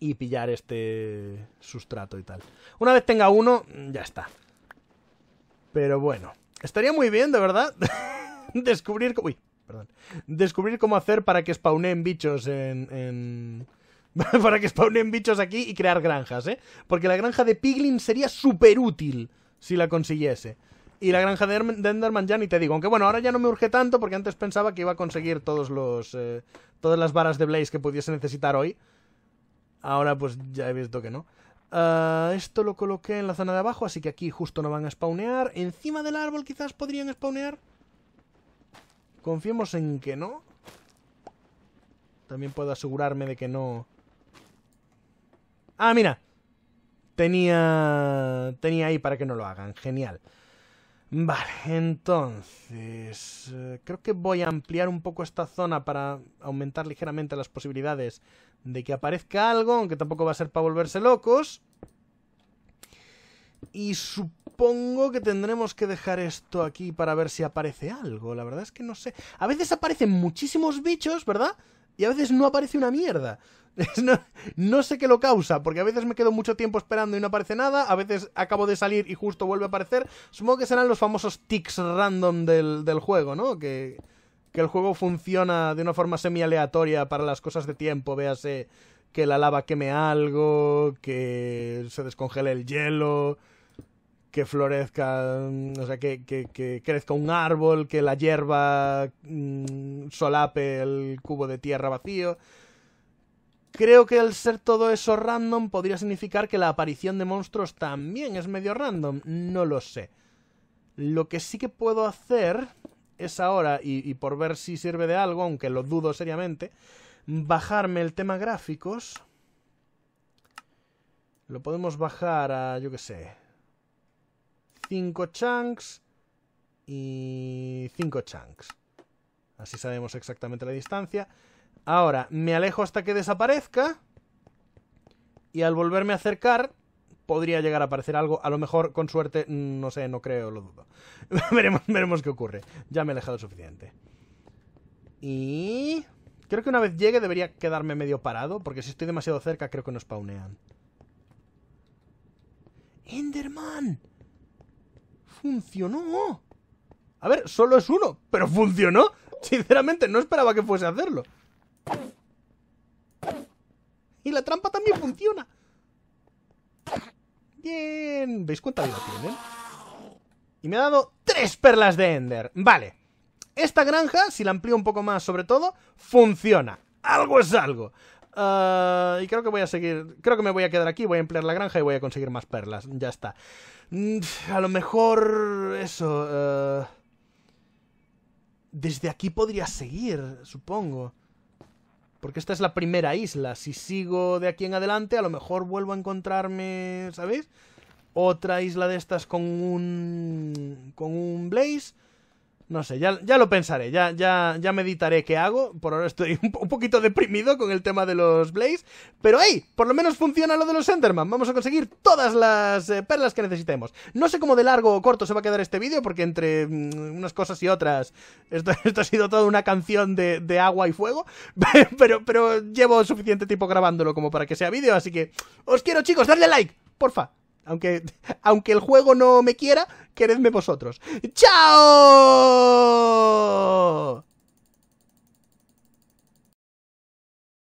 Y pillar este sustrato y tal. Una vez tenga uno, mm, ya está. Pero bueno. Estaría muy bien, de verdad. Descubrir... Uy, perdón. Descubrir cómo hacer para que spawnen bichos en... para que spawnen bichos aquí y crear granjas, ¿eh? Porque la granja de Piglin sería súper útil si la consiguiese. Y la granja de, Enderman ya ni te digo. Aunque bueno, ahora ya no me urge tanto porque antes pensaba que iba a conseguir todos los, eh, todas las varas de Blaze que pudiese necesitar hoy. Ahora pues ya he visto que no. Ah, esto lo coloqué en la zona de abajo, así que aquí justo no van a spawnear. Encima del árbol quizás podrían spawnear. Confiemos en que no. También puedo asegurarme de que no... Ah, mira. Tenía... Tenía ahí para que no lo hagan. Genial. Vale, entonces... Eh, creo que voy a ampliar un poco esta zona para aumentar ligeramente las posibilidades de que aparezca algo, aunque tampoco va a ser para volverse locos. Y supongo que tendremos que dejar esto aquí para ver si aparece algo. La verdad es que no sé. A veces aparecen muchísimos bichos, ¿verdad? Y a veces no aparece una mierda. No, sé qué lo causa, porque a veces me quedo mucho tiempo esperando y no aparece nada, a veces acabo de salir y justo vuelve a aparecer. Supongo que serán los famosos ticks random del, del juego, ¿no? Que, que el juego funciona de una forma semi aleatoria para las cosas de tiempo, véase que la lava queme algo, que se descongele el hielo, que florezca, mm, o sea, que, crezca un árbol, que la hierba mm, solape el cubo de tierra vacío. Creo que al ser todo eso random podría significar que la aparición de monstruos también es medio random. No lo sé. Lo que sí que puedo hacer es ahora, y, y por ver si sirve de algo, aunque lo dudo seriamente, bajarme el tema gráficos. Lo podemos bajar a, yo qué sé, 5 chunks y 5 chunks. Así sabemos exactamente la distancia. Ahora, me alejo hasta que desaparezca. Y al volverme a acercar, podría llegar a aparecer algo. A lo mejor, con suerte, mm, no sé, no creo, lo dudo. veremos, veremos qué ocurre. Ya me he alejado suficiente. Y... Creo que una vez llegue debería quedarme medio parado, porque si estoy demasiado cerca creo que nos paunean. ¡Enderman! funcionó. A ver, solo es uno, pero funcionó. Sinceramente, no esperaba que fuese a hacerlo. Y la trampa también funciona. Bien. ¿Veis cuánta vida tienen? Y me ha dado tres perlas de Ender. Vale. Esta granja, si la amplío un poco más sobre todo, funciona. Algo es algo. Ah, y creo que voy a seguir. Creo que me voy a quedar aquí, voy a emplear la granja y voy a conseguir más perlas. Ya está. Mm, a lo mejor. Eso. Ah, desde aquí podría seguir, supongo. Porque esta es la primera isla. Si sigo de aquí en adelante, a lo mejor vuelvo a encontrarme, ¿sabéis? Otra isla de estas con un... con un Blaze. No sé, ya, lo pensaré, ya, ya, meditaré qué hago. Por ahora estoy un, poquito deprimido con el tema de los Blaze. Pero ay por lo menos funciona lo de los Enderman. Vamos a conseguir todas las eh, perlas que necesitemos. No sé cómo de largo o corto se va a quedar este vídeo, porque entre mm, unas cosas y otras, esto, ha sido toda una canción de, agua y fuego. Pero, pero llevo suficiente tiempo grabándolo como para que sea vídeo, así que os quiero chicos, dadle like, porfa. Aunque, aunque el juego no me quiera, queredme vosotros. ¡Chao!